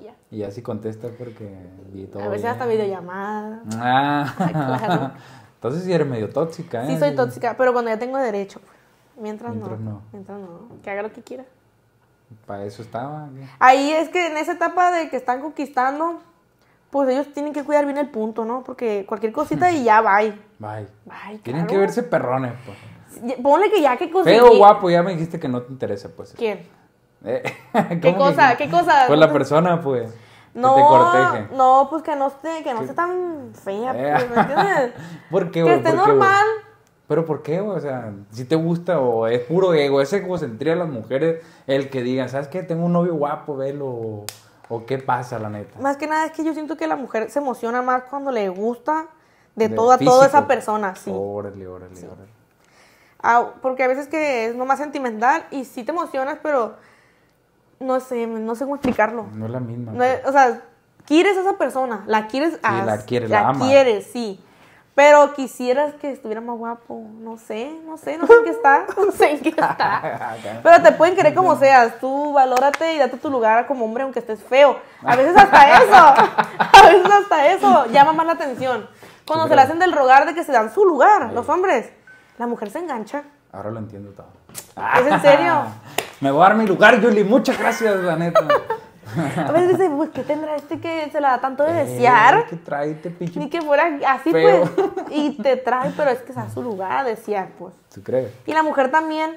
Y ya. Y así contesta porque todo. A veces hasta videollamada. Ah, (laughs) claro. (laughs) Entonces sí eres medio tóxica, ¿eh? Sí, soy tóxica, pero cuando ya tengo derecho, pues. Mientras, no, Mientras no. Que haga lo que quiera. Para eso estaba. Ahí es que en esa etapa de que están conquistando, pues ellos tienen que cuidar bien el punto, ¿no? Porque cualquier cosita y ya, bye. Bye. tienen que verse perrones, pues. Ponle que ya, ¿qué cosa? Feo guapo, ya me dijiste que no te interesa, pues. ¿Quién? Eh, (laughs) ¿Qué cosa? ¿Qué cosa? Pues la persona, pues. No, no, pues que no esté, que no tan fea, eh. pues, ¿me entiendes? (laughs) Que esté normal. Pero ¿por qué, O sea, si te gusta o es puro ego, ese egocentría a las mujeres, el que diga, ¿sabes qué? Tengo un novio guapo, velo. O, qué pasa, la neta. Más que nada es que yo siento que la mujer se emociona más cuando le gusta de, todo a toda esa persona, sí. Órale, órale, órale. Ah, porque a veces que es nomás sentimental y sí te emocionas, pero no sé, no sé cómo explicarlo. No es la misma. o sea, quieres a esa persona, la quieres, a, la quieres, la, la quieres, sí. Pero quisieras que estuviera más guapo. No sé, no sé, no sé en qué está. (laughs) No sé en qué está. Pero te pueden querer como seas. Tú valórate y date tu lugar como hombre, aunque estés feo. A veces hasta eso. A veces hasta eso. Llama más la atención. Cuando se le hacen del rogar de que se dan su lugar, los hombres, la mujer se engancha. Ahora lo entiendo todo. ¿Es en serio? (laughs) Me voy a dar mi lugar, Julie. Muchas gracias, la neta. A veces dice, pues, ¿qué tendrá este que se la da tanto de desear? Eh, trae este Ni que fuera así, pues. Y te trae, pero es que está a su lugar desear, pues. ¿Tú crees? Y la mujer también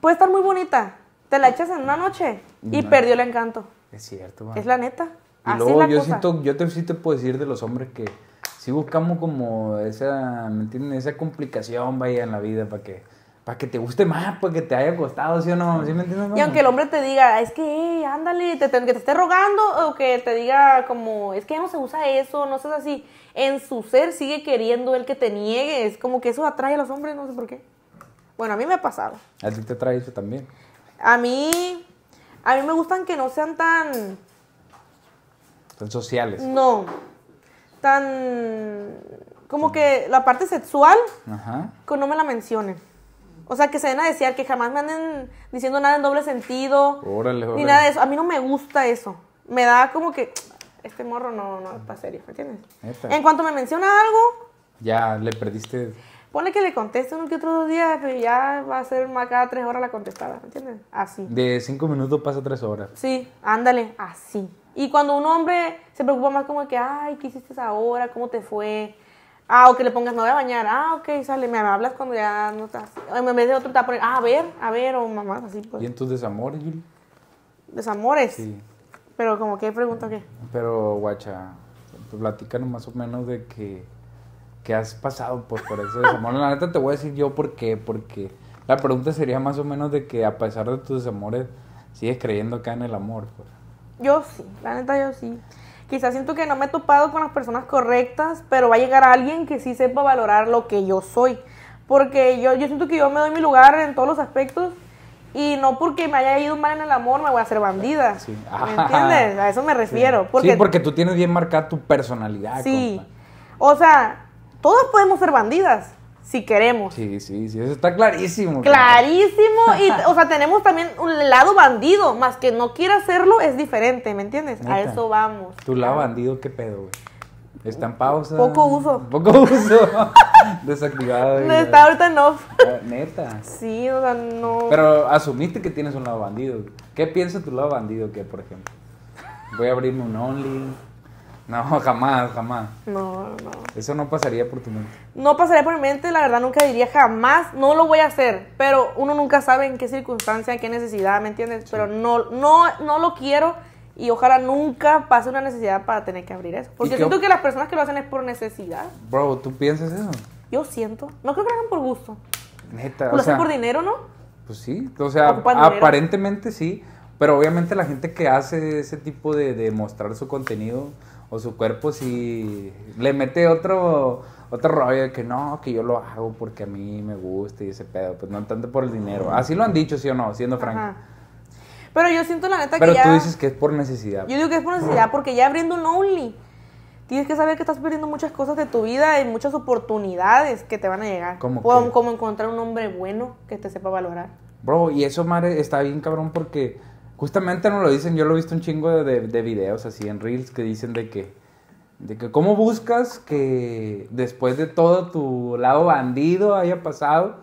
puede estar muy bonita. Te la echas en una noche y perdió el encanto. Es cierto, Es la neta. Y luego yo, Siento, yo te, sí te puedo decir de los hombres que si buscamos como esa, ¿me Esa complicación, vaya, en la vida para que para que te guste más, para pues, que te haya costado, ¿sí o no? ¿Sí me entiendes? Y aunque el hombre te diga, es que, eh, ándale, que te esté rogando, o que te diga como, es que no se usa eso, no seas así, en su ser sigue queriendo el que te niegue, es como que eso atrae a los hombres, no sé por qué. Bueno, a mí me ha pasado. ¿A ti te atrae eso también? A mí, a mí me gustan que no sean tan... Tan sociales. No, tan... Como que la parte sexual, que no me la mencionen. O sea, que se den a desear, que jamás me anden diciendo nada en doble sentido. Órale, órale. Ni nada de eso. A mí no me gusta eso. Me da como que este morro no, no es para serio, ¿me entiendes? En cuanto me menciona algo. Ya, le perdiste. Pone que le conteste uno que otro dos días, pero ya va a ser más cada tres horas la contestada, ¿me entiendes? Así. De cinco minutos pasa tres horas. Sí, ándale, así. Y cuando un hombre se preocupa más como que, ay, ¿qué hiciste ahora? ¿Cómo te fue? Ah, o que le pongas, no de a bañar. Ah, ok, sale, me hablas cuando ya no estás. En vez de otro te va a ah, a ver, a ver, o mamás, así pues. ¿Y en tus desamores, Julie. ¿Desamores? Sí. Pero como que pregunta qué. Pero, guacha, pues, platícanos más o menos de que, has pasado por por ese desamor. La neta te voy a decir yo por qué, porque la pregunta sería más o menos de que a pesar de tus desamores, sigues creyendo acá en el amor. Pues. Yo sí, la neta yo sí. Quizás siento que no me he topado con las personas correctas, pero va a llegar alguien que sí sepa valorar lo que yo soy. Porque yo, yo siento que yo me doy mi lugar en todos los aspectos y no porque me haya ido mal en el amor me voy a hacer bandida. ¿Me entiendes? A eso me refiero. Sí. Porque, tú tienes bien marcada tu personalidad. Sí. O sea, todos podemos ser bandidas si queremos. Sí, sí, sí, eso está clarísimo. Clarísimo, y (laughs) o sea, tenemos también un lado bandido, más que no quiera hacerlo es diferente, ¿me entiendes? A eso vamos. Tu lado bandido, qué pedo, güey. Está en pausa. Poco uso. Poco uso. (laughs) Desactivado. No, está ahorita en off ah, Neta. Sí, o sea, no. Pero asumiste que tienes un lado bandido. ¿Qué piensa tu lado bandido que, por ejemplo? Voy a abrirme un Only no, (laughs) jamás, jamás. No, no. Eso no pasaría por tu mente. No pasaría por mi mente, la verdad nunca diría jamás, no lo voy a hacer, pero uno nunca sabe en qué circunstancia, en qué necesidad, ¿me entiendes? Pero no, no, no lo quiero y ojalá nunca pase una necesidad para tener que abrir eso. Porque siento que las personas que lo hacen es por necesidad. Bro, ¿tú piensas eso? Yo siento. No creo que lo hagan por gusto. Neta. Lo o hacen por dinero, ¿no? Pues sí. O sea, aparentemente sí. Pero obviamente la gente que hace ese tipo de, de mostrar su contenido o su cuerpo sí le mete otro otro rollo de que no, que yo lo hago porque a mí me gusta y ese pedo, pues no tanto por el dinero. Así lo han dicho, sí o no, siendo franco. Pero yo siento la neta que ya... Pero tú dices que es por necesidad. Yo digo que es por necesidad porque ya abriendo un Only tienes que saber que estás perdiendo muchas cosas de tu vida y muchas oportunidades que te van a llegar. como, como encontrar un hombre bueno que te sepa valorar. Bro, y eso, madre, está bien cabrón porque Justamente no lo dicen, yo lo he visto un chingo de, de, videos así en Reels que dicen de que de que cómo buscas que después de todo tu lado bandido haya pasado,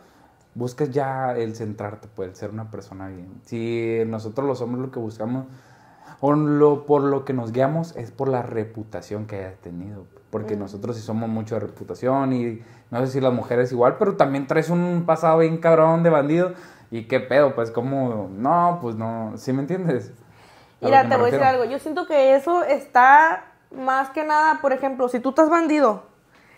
buscas ya el centrarte, pues, el ser una persona bien. Si nosotros los hombres lo que buscamos, o lo, por lo que nos guiamos, es por la reputación que hayas tenido. Porque mm. nosotros sí somos mucho de reputación y no sé si las mujeres igual, pero también traes un pasado bien cabrón de bandido y qué pedo, pues como, no, pues no, ¿sí me entiendes? Mira, te voy a decir algo, yo siento que eso está más que nada, por ejemplo, si tú estás bandido,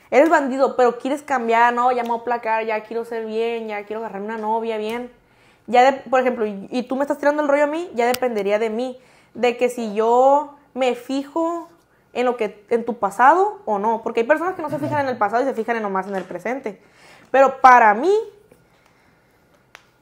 eres bandido, pero quieres cambiar, no, ya me voy a placar, ya quiero ser bien, ya quiero agarrarme una novia bien. Ya, de, por ejemplo, y, tú me estás tirando el rollo a mí, ya dependería de mí, de que si yo me fijo en lo que en tu pasado o no, porque hay personas que no se fijan en el pasado y se fijan en nomás en el presente. Pero para mí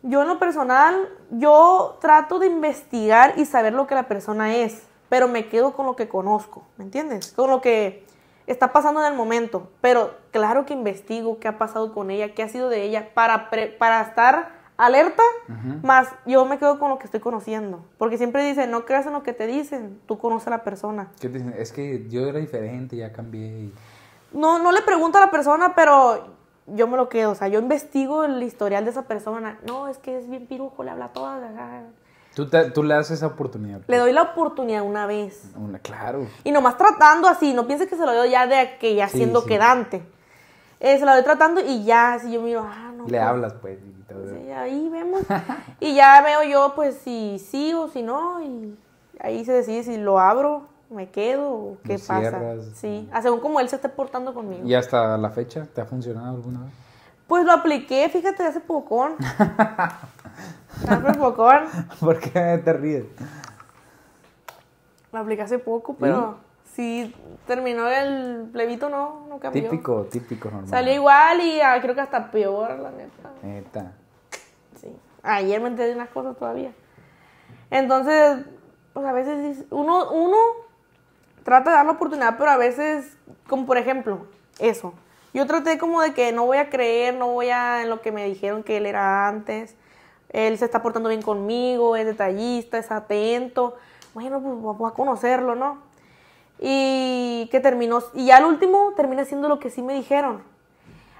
yo en lo personal, yo trato de investigar y saber lo que la persona es, pero me quedo con lo que conozco, ¿me entiendes? Con lo que está pasando en el momento, pero claro que investigo qué ha pasado con ella, qué ha sido de ella, para, para estar alerta, más yo me quedo con lo que estoy conociendo. Porque siempre dicen, no creas en lo que te dicen, tú conoces a la persona. ¿Qué te dicen? Es que yo era diferente, ya cambié. No, no le pregunto a la persona, pero yo me lo quedo, o sea, yo investigo el historial de esa persona. No, es que es bien pirujo, le habla todo. Tú, le das esa oportunidad. Le doy la oportunidad una vez. Una, claro. Y nomás tratando así, no pienses que se lo doy ya de que ya siendo quedante. Eh, se lo doy tratando y ya, si yo miro, ah, no. Le pues, hablas, pues. Y ahí vemos. (laughs) y ya veo yo, pues, si sí o si no. Y ahí se decide si lo abro me quedo qué pasa. Sí, según como él se esté portando conmigo. ¿Y hasta la fecha te ha funcionado alguna vez? Pues lo apliqué, fíjate, hace poco (laughs) hace pocón. ¿Por qué te ríes? Lo apliqué hace poco, pero ¿Sí? terminó el plebito, no, no cambió. Típico, típico, normal. Salió igual y ah, creo que hasta peor, la neta. Neta. Sí. Ayer me enteré de unas cosas todavía. Entonces, pues a veces uno, uno trata de dar la oportunidad, pero a veces, como por ejemplo, eso. Yo traté como de que no voy a creer, no voy a en lo que me dijeron que él era antes. Él se está portando bien conmigo, es detallista, es atento. Bueno, pues voy a conocerlo, ¿no? Y que terminó, y ya al último termina siendo lo que sí me dijeron.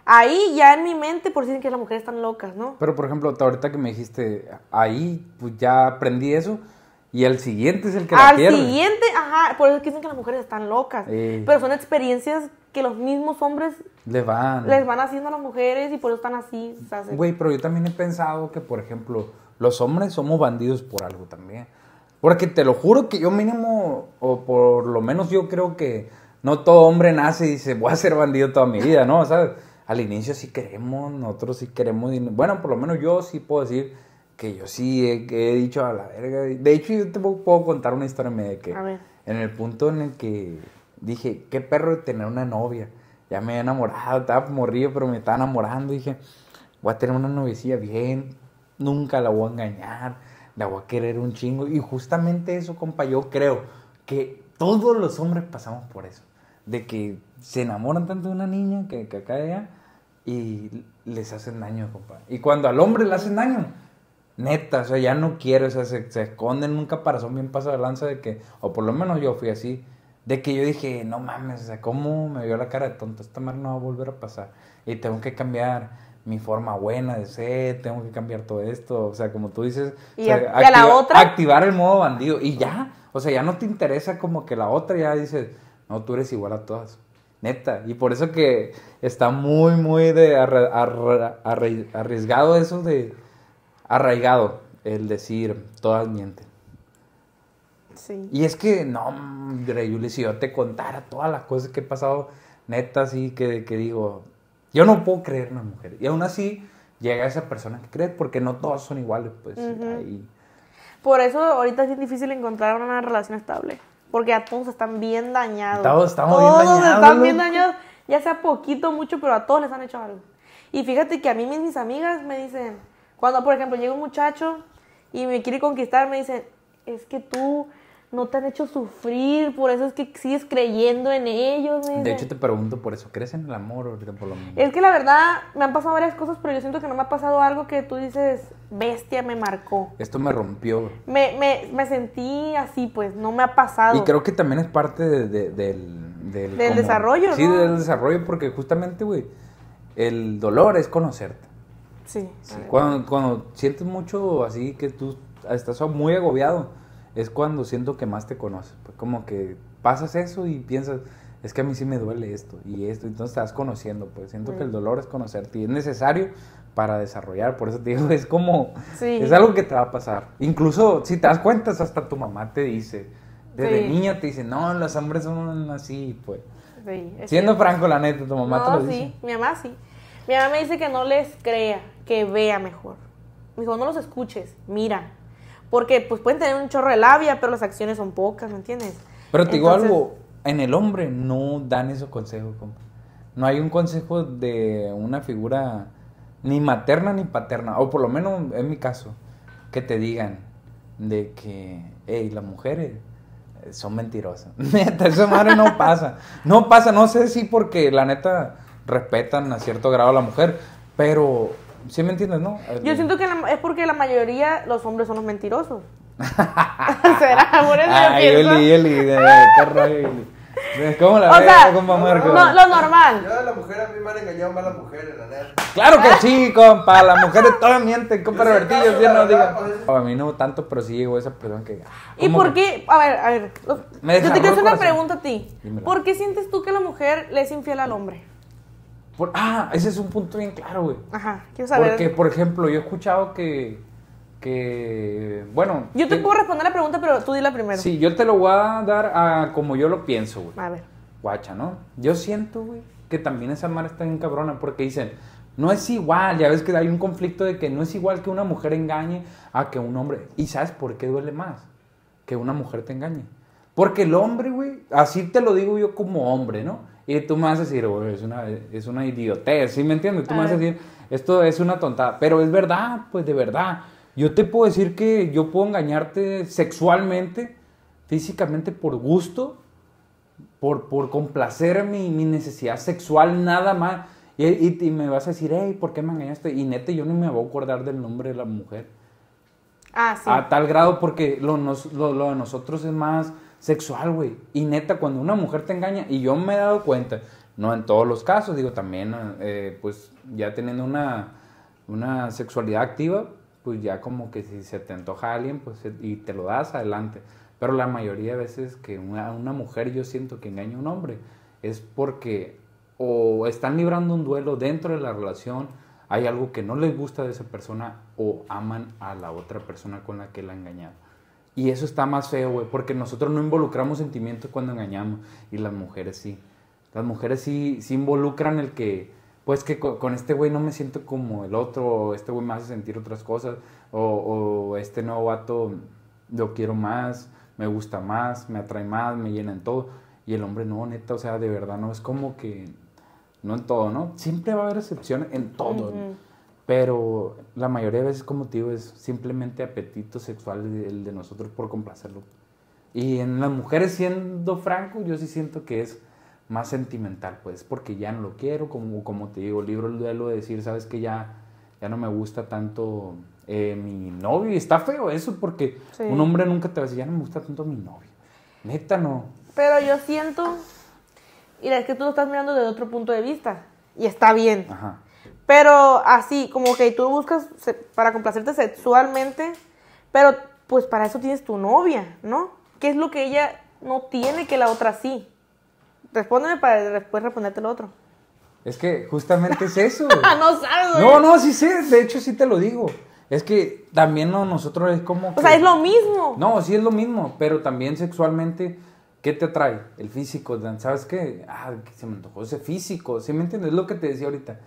Ahí ya en mi mente, por dicen que las mujeres están locas, ¿no? Pero por ejemplo, ahorita que me dijiste, ahí pues ya aprendí eso y al siguiente es el que la pierde. Al siguiente, ajá, por eso dicen que las mujeres están locas. Pero son experiencias que los mismos hombres les van. les van haciendo a las mujeres y por eso están así. Güey, pero yo también he pensado que, por ejemplo, los hombres somos bandidos por algo también. Porque te lo juro que yo mínimo, o por lo menos yo creo que no todo hombre nace y dice, voy a ser bandido toda mi vida, ¿no? O al inicio sí queremos, nosotros sí queremos. bueno, por lo menos yo sí puedo decir que yo sí he, que he dicho a la verga. De hecho, yo te puedo contar una historia media que en el punto en el que dije, qué perro tener una novia. Ya me he enamorado, estaba morrido, pero me estaba enamorando. Dije, voy a tener una novicia bien, nunca la voy a engañar, la voy a querer un chingo. Y justamente eso, compa, yo creo que todos los hombres pasamos por eso. De que se enamoran tanto de una niña que, que acá y les hacen daño, compa. Y cuando al hombre le hacen daño, Neta, o sea, ya no quiero, o sea, se, esconden nunca para son bien pasa de lanza de que, o por lo menos yo fui así, de que yo dije, no mames, o sea, ¿cómo me vio la cara de tonto? Esta madre no va a volver a pasar. Y tengo que cambiar mi forma buena de ser, tengo que cambiar todo esto, o sea, como tú dices, activar el modo bandido y ya, o sea, ya no te interesa como que la otra ya dices, no, tú eres igual a todas, neta, y por eso que está muy, muy de arriesgado eso de arraigado el decir todas mienten. Sí. Y es que, no, Yuli, si yo te contara todas las cosas que he pasado, neta, sí, que, digo, yo no puedo creer en una mujer. Y aún así llega esa persona que cree, porque no todas son iguales, pues. Por eso ahorita es difícil encontrar una relación estable, porque a todos están bien dañados. Todos están bien dañados, ya sea poquito, mucho, pero a todos les han hecho algo. Y fíjate que a mí mis amigas me dicen, cuando, por ejemplo, llega un muchacho y me quiere conquistar, me dice, es que tú no te han hecho sufrir, por eso es que sigues creyendo en ellos. de hecho, te pregunto por eso, ¿crees en el amor ahorita por lo menos? Es que la verdad, me han pasado varias cosas, pero yo siento que no me ha pasado algo que tú dices, bestia, me marcó. Esto me rompió. Me, me, me sentí así, pues, no me ha pasado. Y creo que también es parte del... Del, del como, Sí, del desarrollo, porque justamente, güey, el dolor es conocerte. Sí. Cuando, sientes mucho así que tú estás muy agobiado, es cuando siento que más te conoces. Pues como que pasas eso y piensas, es que a mí sí me duele esto y esto, entonces estás conociendo, pues siento que el dolor es conocerte y es necesario para desarrollar, por eso te digo, (laughs) es como, es algo que te va a pasar. Incluso si te das cuenta, hasta tu mamá te dice, desde niña te dice, no, los hombres son así, pues. Siendo franco, la neta, tu mamá no, te lo dice. Sí, mi mamá sí. Mi mamá me dice que no les crea, que vea mejor. dijo, no los escuches, mira. Porque pues pueden tener un chorro de labia, pero las acciones son pocas, ¿me entiendes? Pero te digo algo, en el hombre no dan esos consejos, compa. No hay un consejo de una figura ni materna ni paterna, o por lo menos en mi caso, que te digan de que, hey, las mujeres eh, son mentirosas. (laughs) Neta, eso madre no pasa. No pasa, no sé si porque la neta respetan a cierto grado a la mujer, pero ¿Sí me entiendes, no? Yo siento que es porque la mayoría, los hombres son los mentirosos. (laughs) ¿Será? Por eso Ay, yo Eli, Eli, de, de, ¿Cómo la o No, lo normal. Yo de la mujer, a mí me han engañado más las mujeres, la Claro que sí, compa. Las mujeres todas mienten, compa Robertillo. no pues, oh, A mí no tanto, pero sí llegó esa persona que. Ah, ¿Y por qué? A ver, a ver. yo te quiero hacer una pregunta a ti. ¿Por qué sientes tú que la mujer le es infiel al hombre? ah, ese es un punto bien claro, güey. Ajá, quiero saber. Porque, por ejemplo, yo he escuchado que. que bueno. Yo te puedo responder la pregunta, pero tú di la primero. Sí, yo te lo voy a dar a como yo lo pienso, güey. A ver. Guacha, ¿no? Yo siento, güey, que también esa madre está bien cabrona, porque dicen, no es igual, ya ves que hay un conflicto de que no es igual que una mujer engañe a que un hombre. ¿Y sabes por qué duele más? Que una mujer te engañe. Porque el hombre, güey, así te lo digo yo como hombre, ¿no? Y tú me vas a decir, es una, es una idiotez, ¿sí me entiendes? Tú me vas a decir, esto es una tontada. Pero es verdad, pues de verdad. Yo te puedo decir que yo puedo engañarte sexualmente, físicamente por gusto, por, por complacer mi, mi necesidad sexual nada más. Y, y, me vas a decir, hey, ¿por qué me engañaste? Y neta, yo ni me voy a acordar del nombre de la mujer. Ah, sí. A tal grado porque lo, lo de nosotros es más sexual, güey. Y neta, cuando una mujer te engaña, y yo me he dado cuenta, no en todos los casos, digo, también, eh, pues ya teniendo una, una sexualidad activa, pues ya como que si se te antoja alguien, pues eh, y te lo das adelante. Pero la mayoría de veces que una, una mujer yo siento que engaña a un hombre es porque o están librando un duelo dentro de la relación, hay algo que no les gusta de esa persona o aman a la otra persona con la que la engañado y eso está más feo, güey, porque nosotros no involucramos sentimientos cuando engañamos y las mujeres sí. Las mujeres sí, sí involucran el que, pues que con, este güey no me siento como el otro, o este güey me hace sentir otras cosas, o, este nuevo vato lo quiero más, me gusta más, me atrae más, me llena en todo. Y el hombre no, neta, o sea, de verdad no es como que, no en todo, ¿no? Siempre va a haber excepciones en todo. Pero la mayoría de veces, como te digo, es simplemente apetito sexual el de nosotros por complacerlo. Y en las mujeres, siendo franco, yo sí siento que es más sentimental, pues, porque ya no lo quiero, como, como te digo, libro el duelo de decir, sabes que ya, ya no me gusta tanto eh, mi novio. Y está feo eso, porque un hombre nunca te va a decir, ya no me gusta tanto mi novio. Neta, no. Pero yo siento, la es que tú lo estás mirando desde otro punto de vista, y está bien. Ajá. Pero así, como que tú buscas para complacerte sexualmente, pero pues para eso tienes tu novia, ¿no? ¿Qué es lo que ella no tiene que la otra sí? Respóndeme para después responderte el otro. Es que justamente es eso. (laughs) no sabes. No, no, sí sé, de hecho sí te lo digo. Es que también no, nosotros es como... O sea, es lo mismo. No, sí es lo mismo, pero también sexualmente, ¿qué te atrae? El físico, ¿sabes qué? Ah, se me antojó ese físico, ¿sí me entiendes? Es lo que te decía ahorita.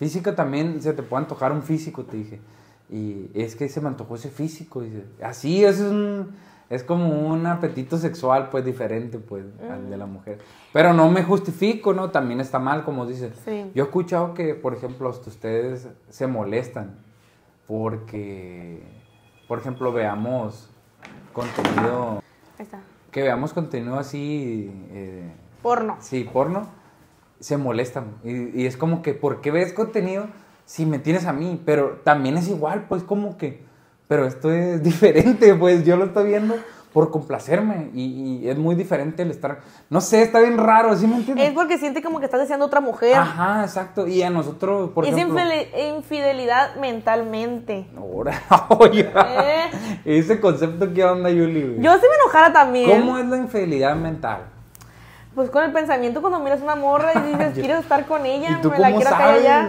Física también se te puede antojar un físico, te dije. Y es que se me antojó ese físico. Dice. Así es un. Es como un apetito sexual, pues, diferente, pues, al de la mm. mujer. Pero no me justifico, ¿no? También está mal, como dices. Yo he escuchado que, por ejemplo, hasta ustedes se molestan porque, por ejemplo, veamos contenido... Ahí está. Que veamos contenido así... Eh, porno. Sí, porno se molestan. Y, es como que, ¿por qué ves contenido si me tienes a mí? Pero también es igual, pues como que, pero esto es (laughs) diferente, pues yo lo estoy viendo por complacerme y, es muy diferente el estar, no sé, está bien raro, ¿sí me entiendes? Es porque siente como que estás deseando otra mujer. Ajá, exacto, y a nosotros, por ejemplo... Es infidelidad mentalmente. Ahora, (laughs) oye, eh. ese concepto, ¿qué onda, Yuli? Yo sí me enojara también. ¿Cómo es la infidelidad mental? Pues con el pensamiento cuando miras una morra y dices, (laughs) quiero estar con ella, me la quiero caer allá.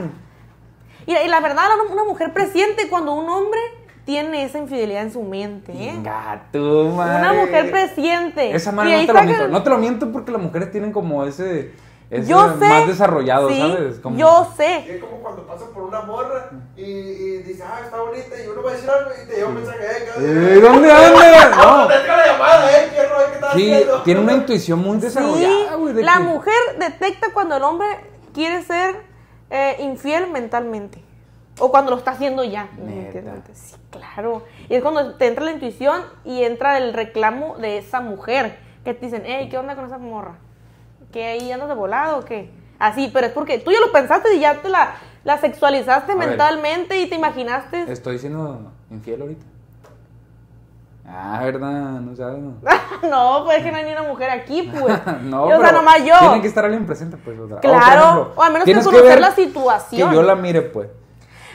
Y, la verdad, una mujer presiente cuando un hombre tiene esa infidelidad en su mente. ¿eh? Una mujer presiente. Esa madre no te lo miento. No te lo miento porque las mujeres tienen como ese es yo eh, sé, más desarrollado, ¿sabes? Como, yo sé. Es como cuando pasas por una morra y, y dices, ah, está bonita, y uno va a decir algo y te lleva un mensaje, eh, ¿dónde (laughs) andas? no, te la llamada, eh, qué Tiene una intuición muy desarrollada, la mujer detecta cuando el hombre quiere ser eh, infiel mentalmente. O cuando lo está haciendo ya. Sí, claro. Y es cuando te entra la intuición y entra el reclamo de esa mujer. Que te dicen, hey, ¿qué onda con esa morra? ¿Qué ahí andas de volado o qué? Así, pero es porque tú ya lo pensaste y ya te la, sexualizaste mentalmente y te imaginaste. Estoy siendo infiel ahorita. Ah, ¿verdad? No sabes. no, (laughs) pues es que no hay ni una mujer aquí, (laughs) pues. no, pero o yo. Tiene que estar alguien presente, pues. claro, o, al menos que conocer que ver la situación. Que yo la mire, pues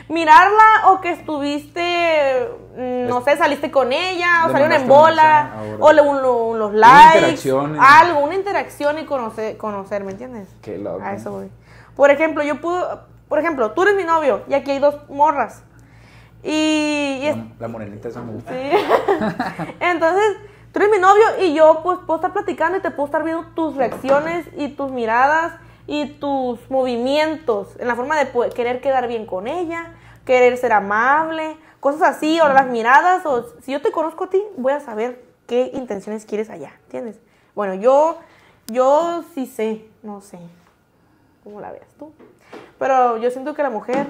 mirarla o que estuviste, mm, no sé, saliste con ella o salió en bola o los likes, algo, una interacción y conocer, conocer ¿me entiendes? Qué loco. A eso Por ejemplo, yo puedo, por ejemplo, tú eres mi novio y aquí hay dos morras. Y, la, morenita esa me (laughs) Entonces, tú eres mi novio y yo pues puedo estar platicando y te puedo estar viendo tus reacciones y tus miradas y tus movimientos, en la forma de querer quedar bien con ella, querer ser amable, cosas así, o las miradas, o si yo te conozco a ti, voy a saber qué intenciones quieres allá, ¿entiendes? Bueno, yo, yo sí sé, no sé cómo la veas tú, pero yo siento que la mujer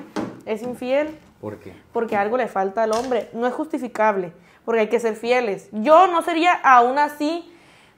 es infiel. ¿Por qué? Porque algo le falta al hombre, no es justificable, porque hay que ser fieles. Yo no sería aún así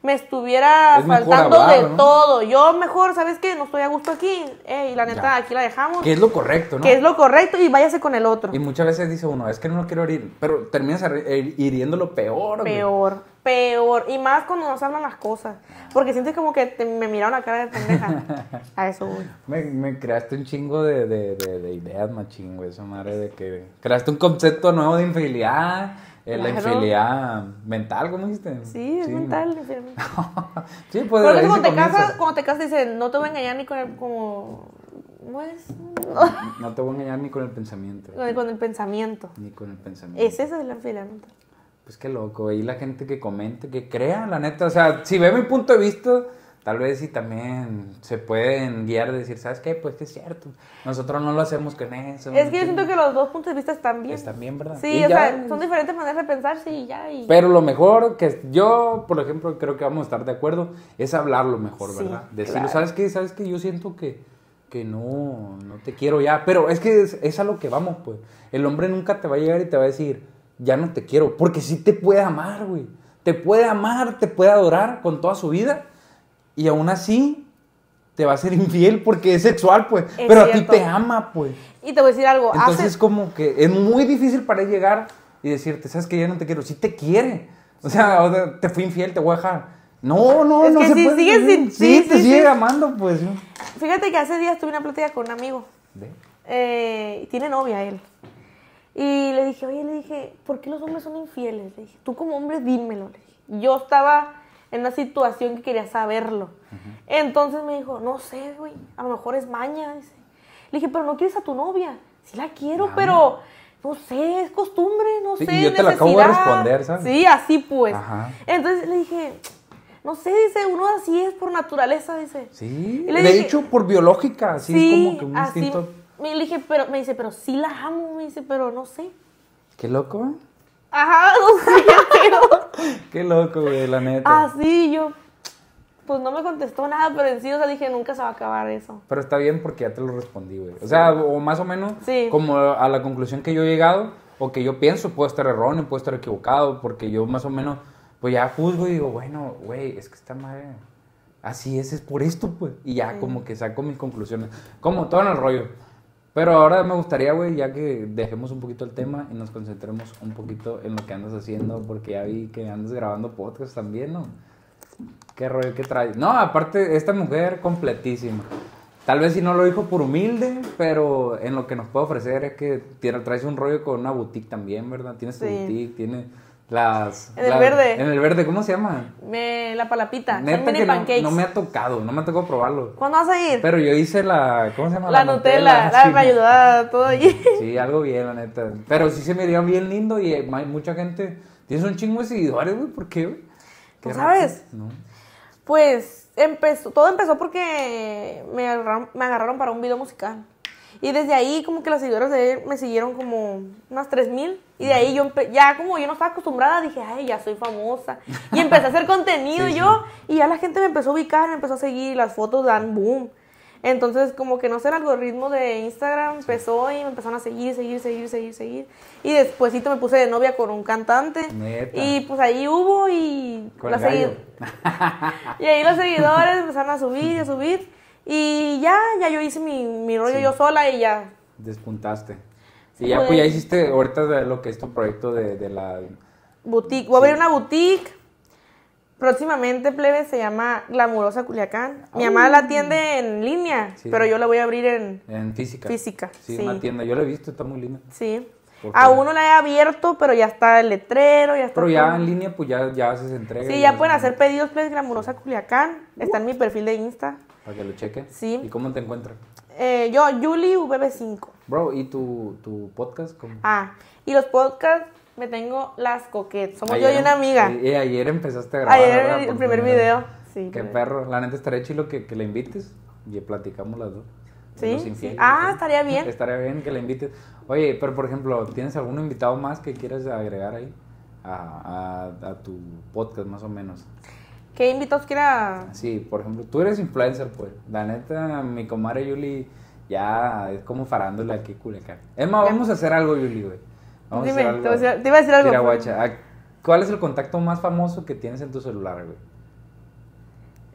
me estuviera faltando de todo. Yo mejor, ¿sabes qué? No estoy a gusto aquí. y la neta, aquí la dejamos. Que es lo correcto, ¿no? Que es lo correcto y váyase con el otro. Y muchas veces dice uno, es que no lo quiero herir, pero terminas eh, hiriéndolo peor. Peor, peor. Y más cuando nos hablan las cosas. Porque sientes como que me miraron la cara de pendeja. (laughs) a eso, Me, creaste un chingo de, ideas, machín, güey. madre de que creaste un concepto nuevo de infidelidad la infidelidad mental, ¿cómo dijiste? Sí, es (laughs) mental. sí, pues. Porque cuando te, casas, cuando te casas, dicen, no te voy a engañar ni con el. Como, pues, (laughs) No. te voy a engañar ni con el pensamiento. Ni con el pensamiento. Ni con el pensamiento. Es esa es la infidelidad mental. Pues qué loco, y la gente que comente, que crea, la neta. O sea, si ve mi punto de vista Tal vez si también se pueden guiar de decir, ¿sabes qué? Pues que es cierto. Nosotros no lo hacemos con eso. Es que yo siento que los dos puntos de vista están bien. Están bien, ¿verdad? Sí, o sea, son diferentes maneras de pensar, sí, ya. Pero lo mejor que yo, por ejemplo, creo que vamos a estar de acuerdo, es hablarlo mejor, ¿verdad? Sí, ¿sabes qué? ¿Sabes qué? Yo siento que, que no, no te quiero ya. Pero es que es, es a lo que vamos, pues. El hombre nunca te va a llegar y te va a decir, ya no te quiero. Porque sí te puede amar, güey. Te puede amar, te puede adorar con toda su vida y aún así te va a ser (laughs) infiel porque es sexual, pues. pero a ti te ama, pues. Y te voy a decir algo. Entonces, como que es muy difícil para él llegar y decirte, ¿sabes que Ya no te quiero. Sí te quiere. O sea, te fui infiel, te voy a dejar. No, no, es no. Que se si puede sin, sí, te sigue amando, pues. Fíjate que hace días tuve una plática con un amigo. ¿De? Eh, tiene novia él. Y le dije, oye, le dije, ¿por qué los hombres son infieles? Le dije, tú como hombre, dímelo. Le Yo estaba en una situación que quería saberlo. Entonces me dijo, no sé, güey, a lo mejor es maña. Dice. Le dije, pero no quieres a tu novia. Sí la quiero, pero no sé, es costumbre, no sé. yo te la acabo de responder, ¿sabes? Sí, así pues. Entonces le dije, no sé, dice, uno así es por naturaleza, dice. Sí, le de dije, hecho, por biológica, así es como que un instinto. Me dije, pero, me dice, pero sí la amo, me dice, pero no sé. Qué loco, ¿eh? Ajá, (laughs) Qué loco, güey, la neta. ¡Ah, sí! yo. Pues no me contestó nada, pero en sí, o sea, dije, nunca se va a acabar eso. Pero está bien porque ya te lo respondí, güey. O sea, o más o menos, como a la conclusión que yo he llegado, o que yo pienso, puedo estar erróneo, puedo estar equivocado, porque yo más o menos, pues ya juzgo y digo, bueno, güey, es que esta madre, así es, es por esto, pues. Y ya como que saco mis conclusiones. Como todo en el rollo. Pero ahora me gustaría, güey, ya que dejemos un poquito el tema y nos concentremos un poquito en lo que andas haciendo, porque ya vi que andas grabando podcast también, ¿no? Qué rollo que trae. No, aparte, esta mujer completísima. Tal vez si no lo dijo por humilde, pero en lo que nos puede ofrecer es que tiene, traes un rollo con una boutique también, ¿verdad? Tienes tu boutique, tiene las. En el verde. En el verde, ¿cómo se llama? Me, la palapita. No, me ha tocado, no me ha tocado probarlo. ¿Cuándo vas a ir? Pero yo hice la. ¿Cómo se llama? La, Nutella, la sí. todo allí. Sí, algo bien, la neta. Pero sí se me dio bien lindo y hay mucha gente. Tienes un chingo de seguidores, güey, ¿por qué, güey? sabes? Pues empezó, todo empezó porque me agarraron, me agarraron para un video musical. Y desde ahí como que las seguidores de él me siguieron como unas 3000 y de ahí yo ya como yo no estaba acostumbrada, dije, "Ay, ya soy famosa." Y (laughs) empecé a hacer contenido yo y ya la gente me empezó a ubicar, me empezó a seguir, las fotos dan boom. Entonces, como que no sé, el algoritmo de Instagram empezó y me empezaron a seguir, seguir, seguir, seguir, seguir. Y despuesito me puse de novia con un cantante. Y pues ahí hubo y... (laughs) y ahí los (laughs) seguidores empezaron a subir y a subir. Y ya, ya yo hice mi, mi rollo yo sola y ya. Despuntaste. sí, ya, pues, pues ya hiciste ahorita lo que es tu proyecto de, la... Boutique. Voy a abrir una boutique. Próximamente, plebe, se llama Glamurosa Culiacán. Mi mamá la atiende en línea, pero yo la voy a abrir en... En física. Física, sí. sí. una tienda. Yo la he visto, está muy linda. Sí. Aún no la he abierto, pero ya está el letrero, ya está Pero ya en línea, pues ya, ya haces entrega. Sí, ya pueden hacer pedidos, plebe, Glamurosa Culiacán. Está en mi perfil de Insta para que lo cheque. Sí. ¿Y cómo te encuentras? Eh, yo, Julie VB5. Bro, ¿y tu, tu podcast? Ah, y los podcasts me tengo las coquetas. Somos yo y una em- amiga. Y, eh, eh, ayer empezaste a grabar. Ayer el primer video. Sí. Qué perro. La neta estaría chido que, que la invites y platicamos las dos. Sí. sí. Ah, estaría bien. (laughs) estaría bien que la invites. Oye, pero por ejemplo, ¿tienes algún invitado más que quieras agregar ahí? A, a, a tu podcast, más o menos. ¿Qué invitados quiera? Sí, por ejemplo, tú eres influencer, pues. La neta, mi comadre Yuli ya es como farándole aquí, Culiacán. Es vamos a hacer algo, Yuli, güey. Vamos Dime, a hacer algo. Te, iba a decir algo. Mira, guacha, pues. ah, ¿cuál es el contacto más famoso que tienes en tu celular, güey?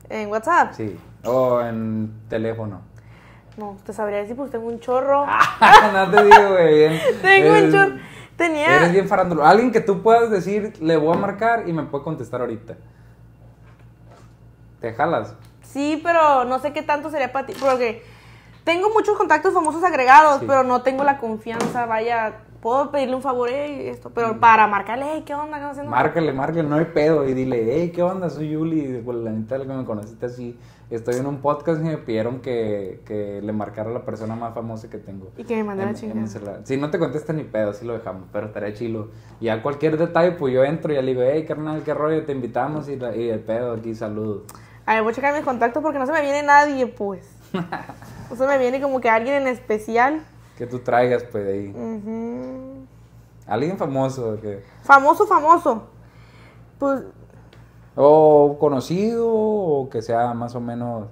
¿En WhatsApp? Sí, o en teléfono. No, te sabría decir, pues tengo un chorro. (laughs) no te digo, güey, (laughs) tengo un chorro. Tenía. Eres bien farándolo. Alguien que tú puedas decir, le voy a marcar y me puede contestar ahorita te jalas. Sí, pero no sé qué tanto sería para ti. Porque tengo muchos contactos famosos agregados, pero no tengo la confianza, vaya. Puedo pedirle un favor, esto, pero para marcarle, ¿qué onda? ¿Qué haciendo? Márcale, márcale, no hay pedo. Y dile, ¿qué onda? Soy Yuli, de pues, la que me conociste así. Estoy en un podcast y me pidieron que, le marcara a la persona más famosa que tengo. Y que me mandara si no te contesta ni pedo, así lo dejamos, pero estaría chilo. Y a cualquier detalle, pues yo entro y le digo, hey, carnal, qué rollo, te invitamos y, y el pedo aquí, saludos. A ver, voy a checar mis contactos porque no se me viene nadie, pues. (laughs) no se me viene como que alguien en especial. Que tú traigas, pues, de ahí. Alguien famoso. Famoso, famoso. Pues... O conocido, o que sea más o menos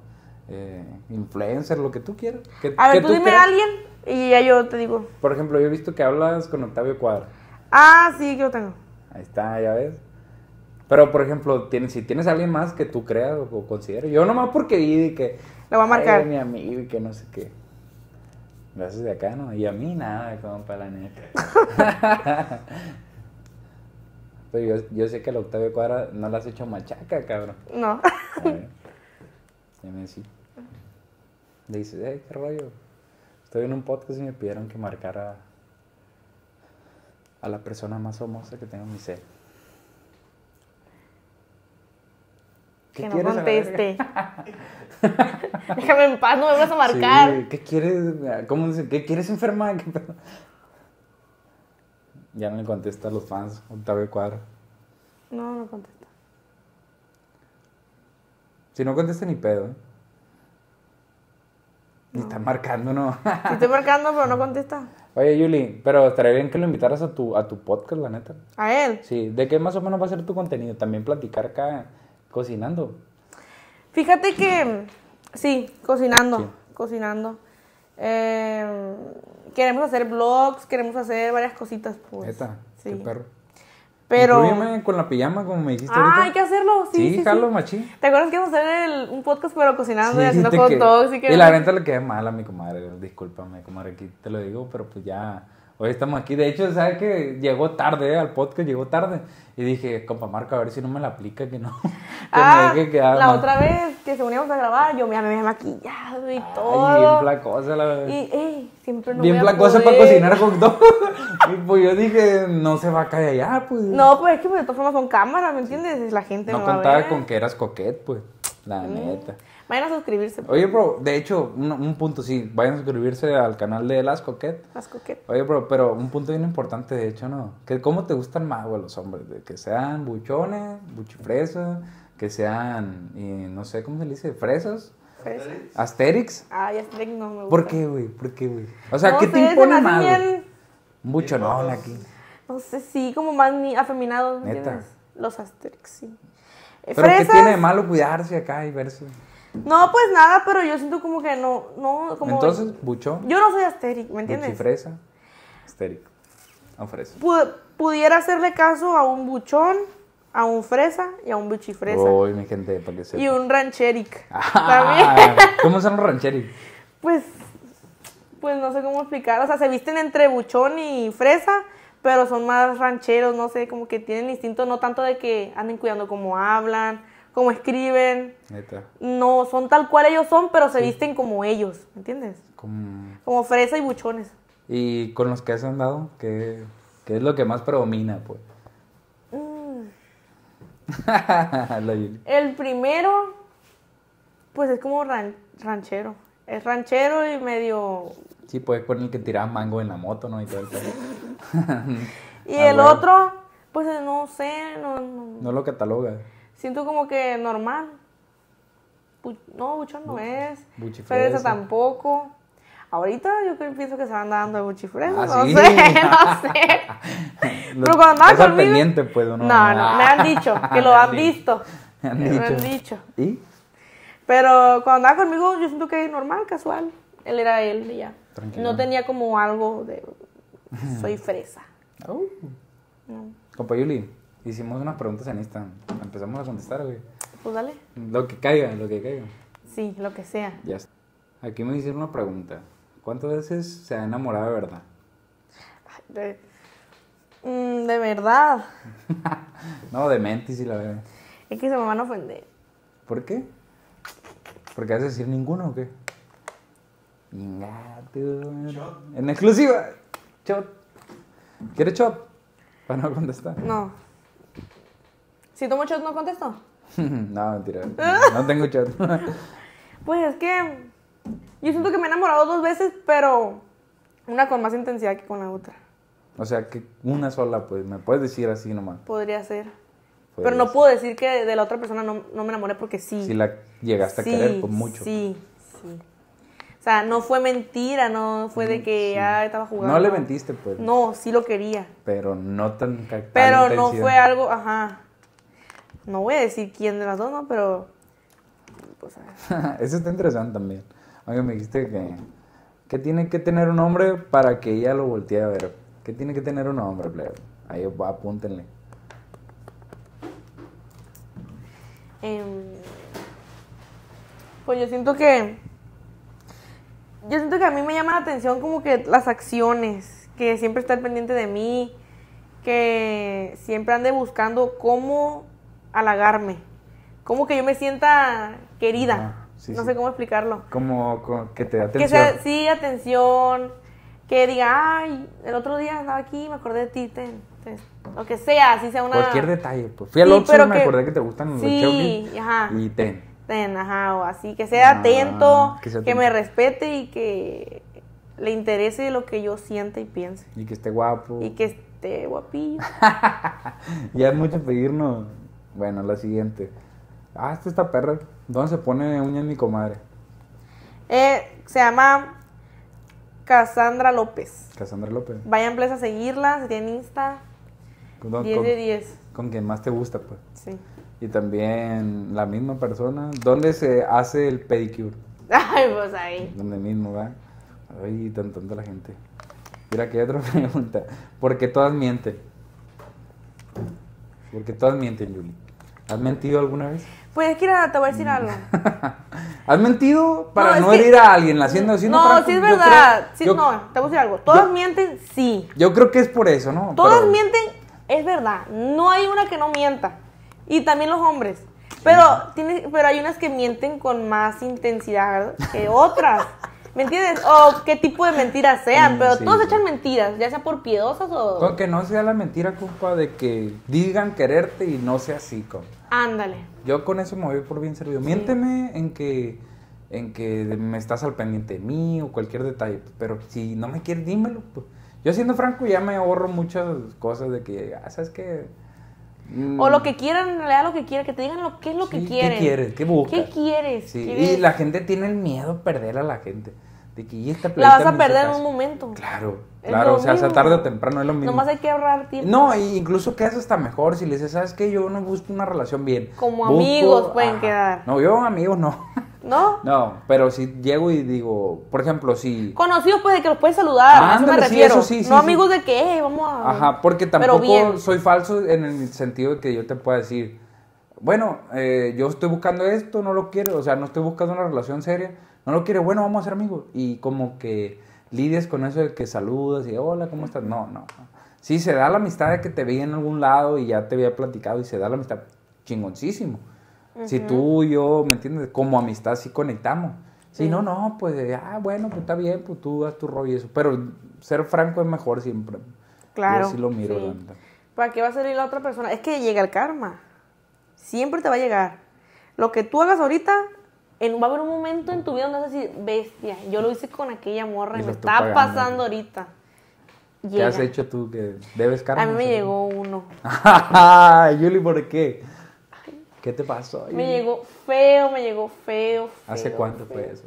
eh, influencer, lo que tú quieras. a ver, tú, tú dime a alguien y ya yo te digo. Por ejemplo, yo he visto que hablas con Octavio Cuadra. Ah, sí, que lo tengo. Ahí está, ya ves. Pero, por ejemplo, si tienes alguien más que tú creas o, o consideres, yo nomás porque vi de que... La va a marcar. mi amigo y que no sé qué. Gracias de acá, ¿no? Y a mí nada, compa, la neta. (laughs) Pero yo, sé que la Octavio Cuadra no la has hecho machaca, cabrón. No. A Le dices, eh, qué rollo. Estoy en un podcast y me pidieron que marcara a la persona más famosa que tengo en mi ser. que no conteste. (laughs) Déjame en paz, no me vas a marcar. ¿Qué quieres? ¿Cómo dice? ¿Qué quieres enfermar? ya no le contesta a los fans, Octavio Cuadro. No, no contesta. Si no contesta ni pedo. ¿eh? Ni está marcando, no. Sí estoy marcando, pero no contesta. Oye, Yuli, pero estaría bien que lo invitaras a tu, a tu podcast, la neta. ¿A él? Sí, ¿de qué más o menos va a ser tu contenido? También platicar acá Cocinando. Fíjate que sí, cocinando, cocinando. Eh, queremos hacer vlogs, queremos hacer varias cositas. Pues. ¿Esta? Sí. Qué perro. Pero... Incluyeme con la pijama, como me dijiste Ah, hay que hacerlo, sí. Sí, sí machín. ¿Te acuerdas que íbamos a hacer un podcast, pero cocinando y haciendo Y, y la renta le queda mal a mi comadre, discúlpame, comadre, aquí te lo digo, pero pues ya hoy estamos aquí. De hecho, ¿sabes que Llegó tarde ¿eh? al podcast, llegó tarde. Y dije, compa Marco, a ver si no me la aplica, que no. (laughs) ah, la otra vez que se uníamos a grabar, yo me había maquillado y todo. Bien placosa, la verdad. Y, ey, siempre no Bien placosa para cocinar con todo. (laughs) y pues yo dije, no se va a caer allá, pues. No, pues es que pues, de todas formas son cámaras, ¿me entiendes? La gente no contaba con que eras coquet, pues. La mm. neta. Vayan a suscribirse. Pues. Oye, bro, de hecho, un, punto, sí, vayan a suscribirse al canal de Las Coquet. Las Coquet. Oye, bro, pero un punto bien importante, de hecho, ¿no? Que cómo te gustan más, güey, los hombres, que sean buchones, buchifresas, que sean, y no sé cómo se dice, fresas. fresas Asterix. Ay, Asterix no me gusta. ¿Por qué, güey? ¿Por qué, güey? O sea, ¿qué sé, te impone más? Un buchonón aquí. No sé, sí, como más afeminados Neta. Los Asterix, sí. Eh, pero ¿qué tiene de malo cuidarse acá y verse? No, pues nada, pero yo siento como que no, no, como... Entonces, buchón. Yo no soy astérico, ¿me entiendes? fresa, astérico, a fresa. pudiera hacerle caso a un buchón, a un fresa y a un buchifresa. Uy, mi gente, para qué sepa. Y un rancheric. Ah, (laughs) ¿Cómo son los rancheric? Pues, pues no sé cómo explicar. O sea, se visten entre buchón y fresa, pero son más rancheros, no sé, como que tienen instinto no tanto de que anden cuidando como hablan, como escriben. No, son tal cual ellos son, pero se visten como ellos, ¿me entiendes? Como... como fresa y buchones. ¿Y con los que has andado? ¿Qué, qué es lo que más predomina, pues? Mm. (laughs) El primero, pues es como ranchero. Es ranchero y medio Sí, pues con el que tirabas mango en la moto, ¿no? Y todo el (laughs) Y ah, el otro, pues eh, no sé, no, no, no. lo cataloga. Siento como que normal. no, buchón no es. es. Buchifresa. tampoco. Ahorita yo pienso que se van dando de buchifresa, ah, (laughs) no, sé, no (laughs) sé, Pero cuando andaba conmigo... Pues, no? No, me han dicho que lo han visto. Me han, dicho. ¿Y? Pero cuando andaba conmigo, yo siento que es normal, casual. Él era él y ya. No tenía como algo de (laughs) soy fresa. Uh. hicimos unas preguntas en insta Empezamos a contestar, güey. Pues dale. Lo que caiga, lo que caiga. Sí, lo que sea. Ya está. Aquí me hicieron una pregunta. ¿Cuántas veces se ha enamorado de verdad? De, mm, de verdad. (laughs) no, de mentis y la verdad. Es que se me van a ofender. ¿Por qué? ¿Porque vas a decir ninguno o qué? En exclusiva. Chop. ¿Quieres chop? Para no contestar. No. Si tomo shot, no contesto. (laughs) no, mentira. (laughs) No, tengo shot. (laughs) pues es que. Yo siento que me he enamorado dos veces, pero. Una con más intensidad que con la otra. O sea, que una sola, pues. ¿Me puedes decir así nomás? Podría ser. pero no puedo decir que de la otra persona no, me enamoré porque sí. Si la llegaste a querer, por mucho. Sí, sí. O sea, no fue mentira, no fue de mm, que ya ah, estaba jugando. No le mentiste, pues. No, sí lo quería. Pero no tan. tan pero no fue algo, ajá. No voy a decir quién de las dos, ¿no? Pero. Pues, (laughs) Eso está interesante también. Oye, me dijiste que. ¿Qué tiene que tener un hombre para que ella lo voltee a ver? ¿Qué tiene que tener un hombre, plebe? Ahí va, apúntenle. Em, pues yo siento que yo siento que a mí me llama la atención como que las acciones, que siempre está pendiente de mí, que siempre ande buscando cómo halagarme, cómo que yo me sienta querida. no sé cómo explicarlo. Como, que te da atención. Que sea, sí, atención. Que diga, ay, el otro día andaba aquí y me acordé de ti. Ten, ten. Lo que sea, así sea una. Cualquier detalle. Pues. Fui al otro y me acordé que te gustan los Sí, Y ten ajá, o así, que sea atento, ah, que, me respete y que le interese lo que yo Siente y piense. Y que esté guapo. Y que esté guapillo. (laughs) ya es mucho pedirnos. Bueno, la siguiente. Ah, esta perra. ¿Dónde se pone en mi comadre? Eh, se llama Cassandra López. Cassandra López. vaya empresa a seguirla, si Insta. 10 pues, de 10. Con quien más te gusta, pues. Sí y también la misma persona. ¿Dónde se hace el pedicure? (laughs) Ay, pues ahí. Donde mismo, ¿verdad? Ay, tan tonta la gente. Mira, que otra (laughs) pregunta. ¿Por qué todas mienten? Porque todas mienten, Yuli. ¿Has mentido alguna vez? Pues es que te voy a decir mm. algo. (laughs) ¿Has mentido para no, herir a alguien? La haciendo, haciendo no, si sí es verdad. no, te voy a decir algo. Todas mienten, sí. Yo creo que es por eso, ¿no? Todas mienten, es verdad. No hay una que no mienta. Y también los hombres. Pero, tiene, pero hay unas que mienten con más intensidad que (laughs) otras. ¿Me entiendes? O qué tipo de mentiras sean, pero todos echan mentiras, ya sea por piedosas o... Con que no sea la mentira, culpa de que digan quererte y no sea así, Ándale. Yo con eso me voy por bien servido. Miénteme en que, en que me estás al pendiente de mí o cualquier detalle, pero si no me quieres, dímelo. Pues. Yo siendo franco ya me ahorro muchas cosas de que, ah, ¿sabes qué? O lo mm. que quieran, en realidad lo que quieran, que te digan lo, qué es lo que quieren. ¿Qué quieres? ¿Qué buscas? ¿Qué quieres? Y la gente tiene el miedo de perder a la gente. De que La vas a perder en un momento. Claro, claro. O sea, tarde o temprano es lo mismo. Nomás hay que ahorrar tiempo. No, incluso incluso quedas hasta mejor si le dices, ¿sabes qué? Yo no busco una relación bien. Como amigos pueden quedar. No, yo amigos no. (laughs) ¿No? No, pero si llego y digo, por ejemplo, si... Conocidos, pues, de que los puedes saludar, eso me refiero. Sí, eso no amigos de que, vamos a... Ajá, porque tampoco soy falso en el sentido de que yo te pueda decir, bueno, eh, yo estoy buscando esto, no lo quiero, o sea, no estoy buscando una relación seria, no lo quiero, bueno, vamos a ser amigos. Y como que lidias con eso de que saludas y, hola, ¿cómo estás? No, no. Sí, se da la amistad de que te veía en algún lado y ya te había platicado y se da la amistad chingoncísimo. Si tú y yo, ¿me entiendes? Como amistad sí conectamos. Si no, no, pues, ah, bueno, pues está bien, pues tú haz tu rollo y eso. Pero ser franco es mejor siempre. Claro. Yo así lo miro, sí. ¿Para qué va a salir la otra persona? Es que llega el karma. Siempre te va a llegar. Lo que tú hagas ahorita, en, va a haber un momento en tu vida donde vas a decir, bestia, yo lo hice con aquella morra y me está pasando ahorita. ¿Qué has hecho tú que debes karma? A mí me llegó uno. (laughs) Yuli, ¿por qué? ¿Qué te pasó? Me llegó feo, me llegó feo. feo ¿Hace cuánto fue eso,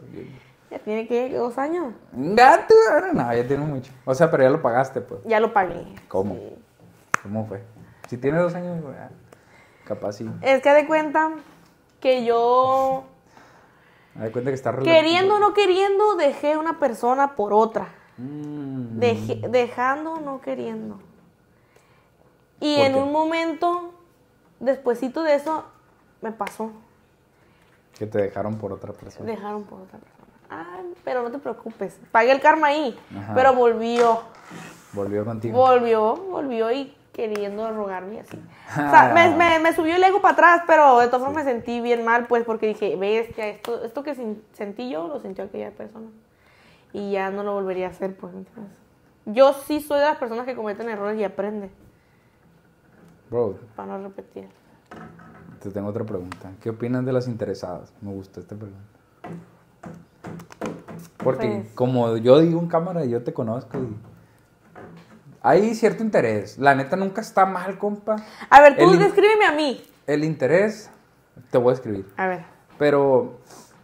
¿Ya tiene que dos años? Gato, ah, no, ya tiene mucho. O sea, pero ya lo pagaste, pues. Ya lo pagué. ¿Cómo? ¿Cómo fue? Si tiene dos años, ah, capaz sí. Es que de cuenta que yo. de cuenta que está Queriendo o no queriendo, dejé una persona por otra. Mm. dejando o no queriendo. Y en un momento, despuesito de eso, me pasó. Que te dejaron por otra persona. Dejaron por otra persona. ah pero no te preocupes. Pagué el karma ahí, pero volvió. Volvió contigo. Volvió, volvió y queriendo rogarme así. O sea, ah. me, subió el ego para atrás, pero de todas formas me sentí bien mal, pues, porque dije, bestia, esto, esto que sentí yo lo sintió aquella persona. Y ya no lo volvería a hacer, pues. Entonces. Yo sí soy de las personas que cometen errores y aprende. Bro. Para no repetir tengo otra pregunta. ¿Qué opinas de las interesadas? Me gusta esta pregunta. Porque pues- como yo digo en cámara, y yo te conozco hay cierto interés. La neta nunca está mal, compa. A ver, tú descríbeme a mí. El interés, te voy a escribir. A ver. Pero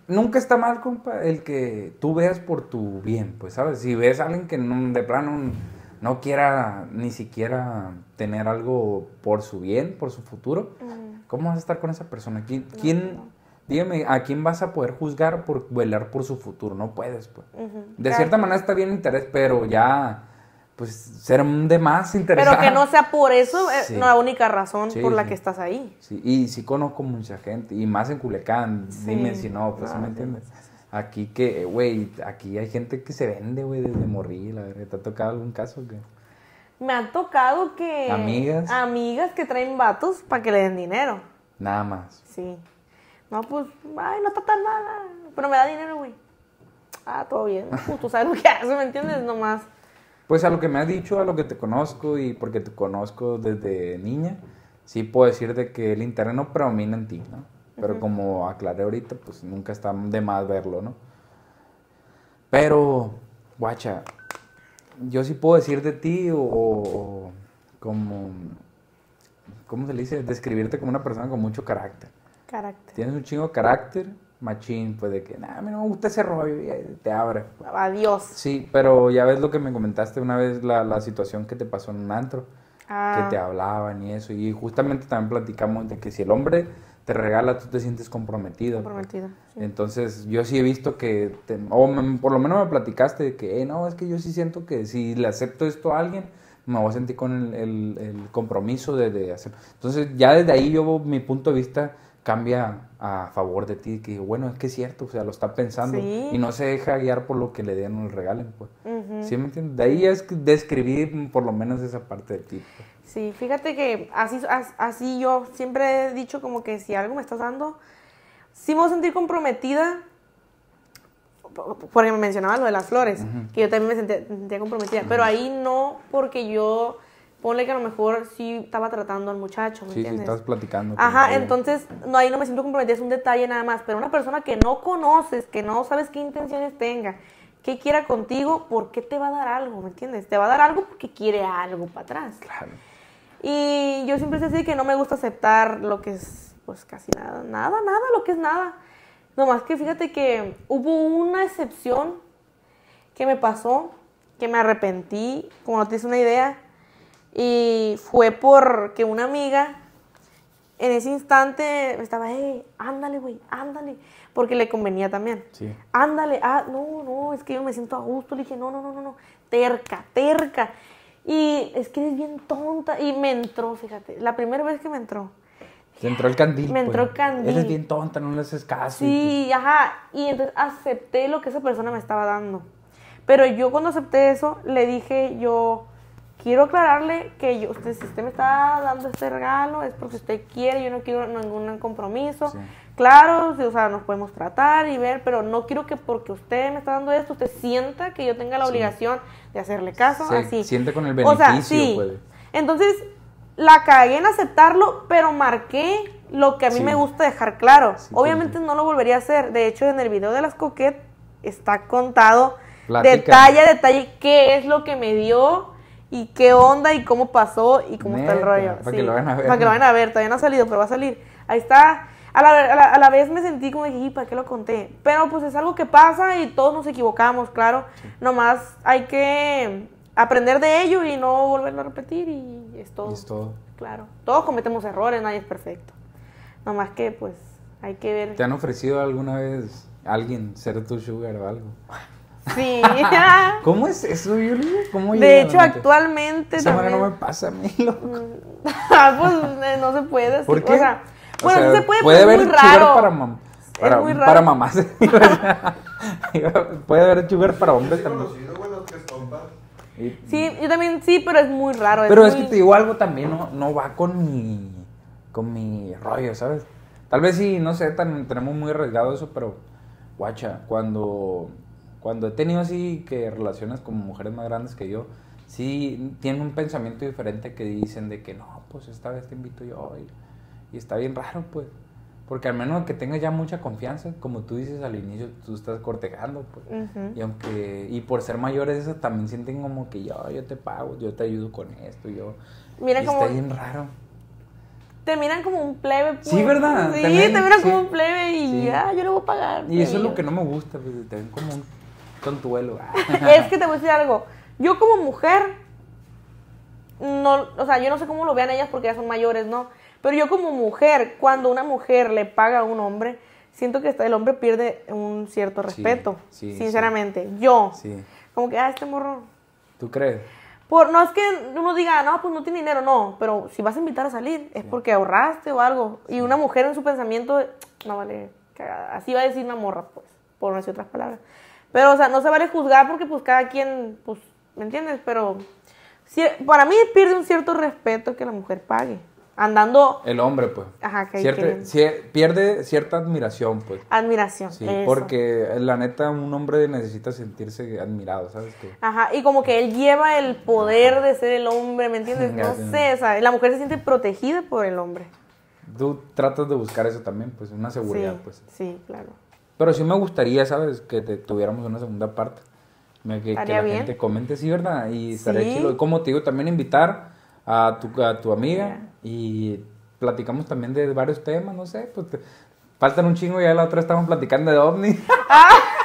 nunca está mal, compa, el que tú veas por tu bien, pues, ¿sabes? Si ves a alguien que de plano no quiera ni siquiera tener algo por su bien, por su futuro, mm. ¿cómo vas a estar con esa persona? ¿Quién, pues dígame, a quién vas a poder juzgar por velar por su futuro? No puedes, pues. De cierta manera está bien interés, pero ya pues ser de más interés. (laughs) Pero que no sea por eso es eh, la única razón por la que estás ahí. Sí, y sí conozco mucha gente, y más en Culiacán, dime si no, pues me entiendes. Aquí que, güey, aquí hay gente que se vende, güey, desde morir, la ¿Te ha tocado algún caso? Que... Me ha tocado que... Amigas. Amigas que traen vatos para que le den dinero. Nada más. Sí. No, pues, ay, no está tan mala. Pero me da dinero, güey. Ah, todo bien. Pues (laughs) tú sabes lo que ¿me entiendes? Nomás. Pues a lo que me has dicho, a lo que te conozco y porque te conozco desde niña, sí puedo decir de que el internet no predomina en ti, ¿no? Pero como aclaré ahorita, pues nunca está de más verlo, ¿no? Pero, guacha, yo sí puedo decir de ti o, como, ¿cómo se le dice? Describirte como una persona con mucho carácter. Carácter. Tienes un chingo de carácter, machín, pues de que, nada, a mí no me gusta ese rollo, te abre. Adiós. Sí, pero ya ves lo que me comentaste una vez, la, la situación que te pasó en un antro, que ah. te hablaban y eso, y justamente también platicamos de que si el hombre te regala, tú te sientes comprometido. Comprometido. Entonces, yo sí he visto que, o por lo menos me platicaste de que, eh, no, es que yo sí siento que si le acepto esto a alguien, me voy a sentir con el, compromiso de, de hacerlo. Entonces, ya desde ahí yo, mi punto de vista, cambia a favor de ti, que bueno, es que es cierto, o sea, lo está pensando y no se deja guiar por lo que le den o le regalen, pues. ¿Sí me entiendes? De ahí es describir por lo menos esa parte de ti. Pues. Sí, fíjate que así, así yo siempre he dicho como que si algo me estás dando, si me voy a sentir comprometida, porque me mencionaba lo de las flores, que yo también me sentía, comprometida, pero ahí no porque yo ponle que a lo mejor sí estaba tratando al muchacho, ¿me sí, entiendes? Sí, estás platicando. Ajá, entonces no, ahí no me siento comprometida, es un detalle nada más, pero una persona que no conoces, que no sabes qué intenciones tenga, que quiera contigo, ¿por qué te va a dar algo, ¿me entiendes? Te va a dar algo porque quiere algo para atrás. Claro. Y yo siempre sé que no me gusta aceptar lo que es, pues casi nada, nada, nada, lo que es nada. Nomás que fíjate que hubo una excepción que me pasó, que me arrepentí, como no tienes una idea y fue porque una amiga en ese instante estaba, hey, ándale, güey, ándale, porque le convenía también. Sí. Ándale, ah, no, no, es que yo me siento a gusto. Le dije, no, no, no, no, no, terca, terca. Y es que eres bien tonta. Y me entró, fíjate, la primera vez que me entró. Se entró el candil. Me entró el pues. candil. Eres bien tonta, no le haces caso. Sí, ajá. Y entonces acepté lo que esa persona me estaba dando. Pero yo cuando acepté eso, le dije yo, quiero aclararle que yo, usted, si usted me está dando este regalo es porque usted quiere, yo no quiero ningún compromiso. Claro, o sea, nos podemos tratar y ver, pero no quiero que porque usted me está dando esto, usted sienta que yo tenga la obligación de hacerle caso, Se así. Siente con el beneficio, o Entonces, la cagué en aceptarlo, pero marqué lo que a mí me gusta dejar claro. Obviamente no lo volvería a hacer. De hecho, en el video de las coquetes está contado detalle a detalle qué es lo que me dio y qué onda y cómo pasó y cómo está el rollo. Para que lo vayan a ver. Para que lo vayan a ver, todavía no ha salido, pero va a salir. Ahí está. A la, a la, vez me sentí como dije, ¿para qué lo conté? Pero pues es algo que pasa y todos nos equivocamos, claro. Nomás hay que aprender de ello y no volverlo a repetir y es todo. es todo. Claro. Todos cometemos errores, nadie es perfecto. Nomás que pues hay que ver. ¿Te han ofrecido alguna vez alguien ser tu sugar o algo? Sí. (laughs) ¿Cómo es eso, Yuli? ¿Cómo de hecho, actualmente Esa no me pasa a mí, (laughs) loco. Mm, (laughs) ah, pues eh, no se puede. O sea, bueno, se puede, puede pero es muy raro. Para, para, es muy raro. para mamás. puede haber chugar para hombres también. Sí, yo también sí, pero es muy raro. Pero es, que te digo algo también, no, no va con mi, con mi rollo, ¿sabes? Tal vez sí, no sé, tenemos muy arriesgado eso, pero guacha, cuando cuando he tenido así que relaciones con mujeres más grandes que yo, sí tienen un pensamiento diferente que dicen de que no, pues esta vez te invito yo y, está bien raro pues. Porque al menos que tengas ya mucha confianza, como tú dices al inicio, tú estás cortejando, pues. Y aunque, y por ser mayores, eso también sienten como que yo, yo te pago, yo te ayudo con esto, yo. Mira y Está bien raro. Te miran como un plebe. Pues. Sí, ¿verdad? Sí, te miran como un plebe y ya, ah, yo le voy a pagar. Y eso es lo que no me gusta, pues, te ven como un vuelo (laughs) es que te voy a decir algo. Yo como mujer, no, o sea, yo no sé cómo lo vean ellas porque ya son mayores, ¿no? Pero yo como mujer, cuando una mujer le paga a un hombre, siento que el hombre pierde un cierto respeto, sinceramente. Yo, como que, ah, este morro. ¿Tú crees? Por, no es que uno diga, no, pues no tiene dinero, no, pero si vas a invitar a salir es porque ahorraste o algo. Y una mujer en su pensamiento, no vale, así va a decir una morra, pues, por no decir otras palabras. Pero, o sea, no se vale juzgar porque pues cada quien, pues, ¿me entiendes? Pero para mí pierde un cierto respeto que la mujer pague. Andando... El hombre, pues. Ajá, que, Cierte, Pierde cierta admiración, pues. Admiración. Sí, porque la neta un hombre necesita sentirse admirado, ¿sabes? qué? Ajá, y como que él lleva el poder de ser el hombre, ¿me entiendes? No sé, o sea, la mujer se siente protegida por el hombre. Tú tratas de buscar eso también, pues, una seguridad, sí, pues. Sí, claro. Pero sí me gustaría, ¿sabes? Que te tuviéramos una segunda parte. Que, que la gente comente, sí, ¿verdad? Y estaría chido. como te digo, también invitar a tu, a tu amiga y platicamos también de varios temas, no sé, pues faltan un chingo, y ya la otra estamos platicando de ovni. (laughs)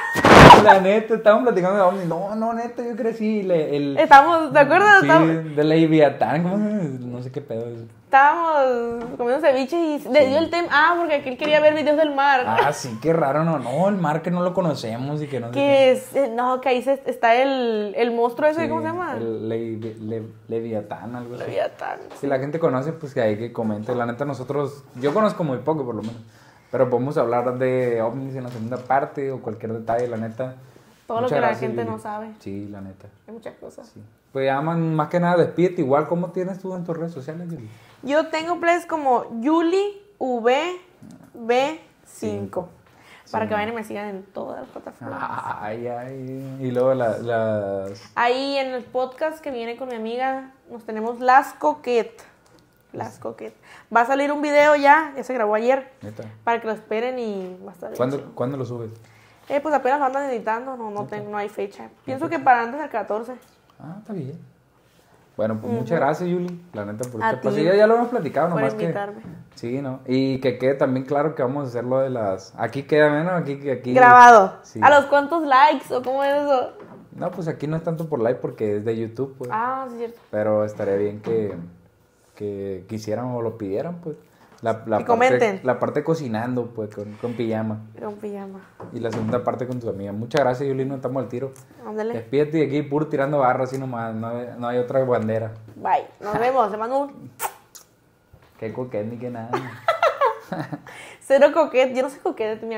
la neta, estábamos platicando de No, no, neta, yo crecí. Le, el, estábamos ¿te acuerdas? de Leviatán, no sé qué pedo es. Estábamos comiendo ceviche y le dio el tema. Ah, porque él quería ver videos del mar. Ah, sí, qué raro, no, no, el mar que no lo conocemos y que no Que es, eh, no, que ahí se, está el, el monstruo ese, ¿cómo se llama? El Leviatán, algo así. Leviatán. Si la gente conoce, pues que hay que comentar, La neta, nosotros, yo conozco muy poco por lo menos. Pero podemos hablar de ovnis en la segunda parte o cualquier detalle, la neta. Todo lo que la gente no sabe. Sí, la neta. Hay muchas cosas. Pues aman más que nada, despídete. Igual, ¿cómo tienes tú en tus redes sociales, Yuli? Yo tengo plays como Yuli b 5 Para que vayan y me sigan en todas las plataformas. Ay, ay. Y luego las. Ahí en el podcast que viene con mi amiga, nos tenemos Las Coquetas. Las coquetas. Va a salir un video ya, ya se grabó ayer. Para que lo esperen y va a estar ¿Cuándo, lo subes? Eh, pues apenas lo andan editando, no, no, tengo, no hay fecha. Pienso que para antes del 14. Ah, está bien. Bueno, pues muchas gracias, Yuli, la neta, por este paso. Ya, lo hemos platicado, nomás que... Sí, ¿no? Y que quede también claro que vamos a hacer lo de las... Aquí queda menos, aquí... aquí Grabado. ¿A los cuantos likes o cómo es eso? No, pues aquí no es tanto por like porque es de YouTube, pues. Ah, sí, cierto. Pero estaría bien que que quisieran o lo pidieran, pues. La, la, parte, la parte cocinando, pues, con, con, pijama. Con pijama. Y la segunda parte con tus amiga Muchas gracias, Yulino. Estamos al tiro. Ándale. Despídete de aquí, puro tirando barras así nomás. No, no hay otra bandera. Bye. Nos (laughs) vemos. Emanuel Qué coquete ni que nada. (laughs) Cero coquete Yo no sé coquete mi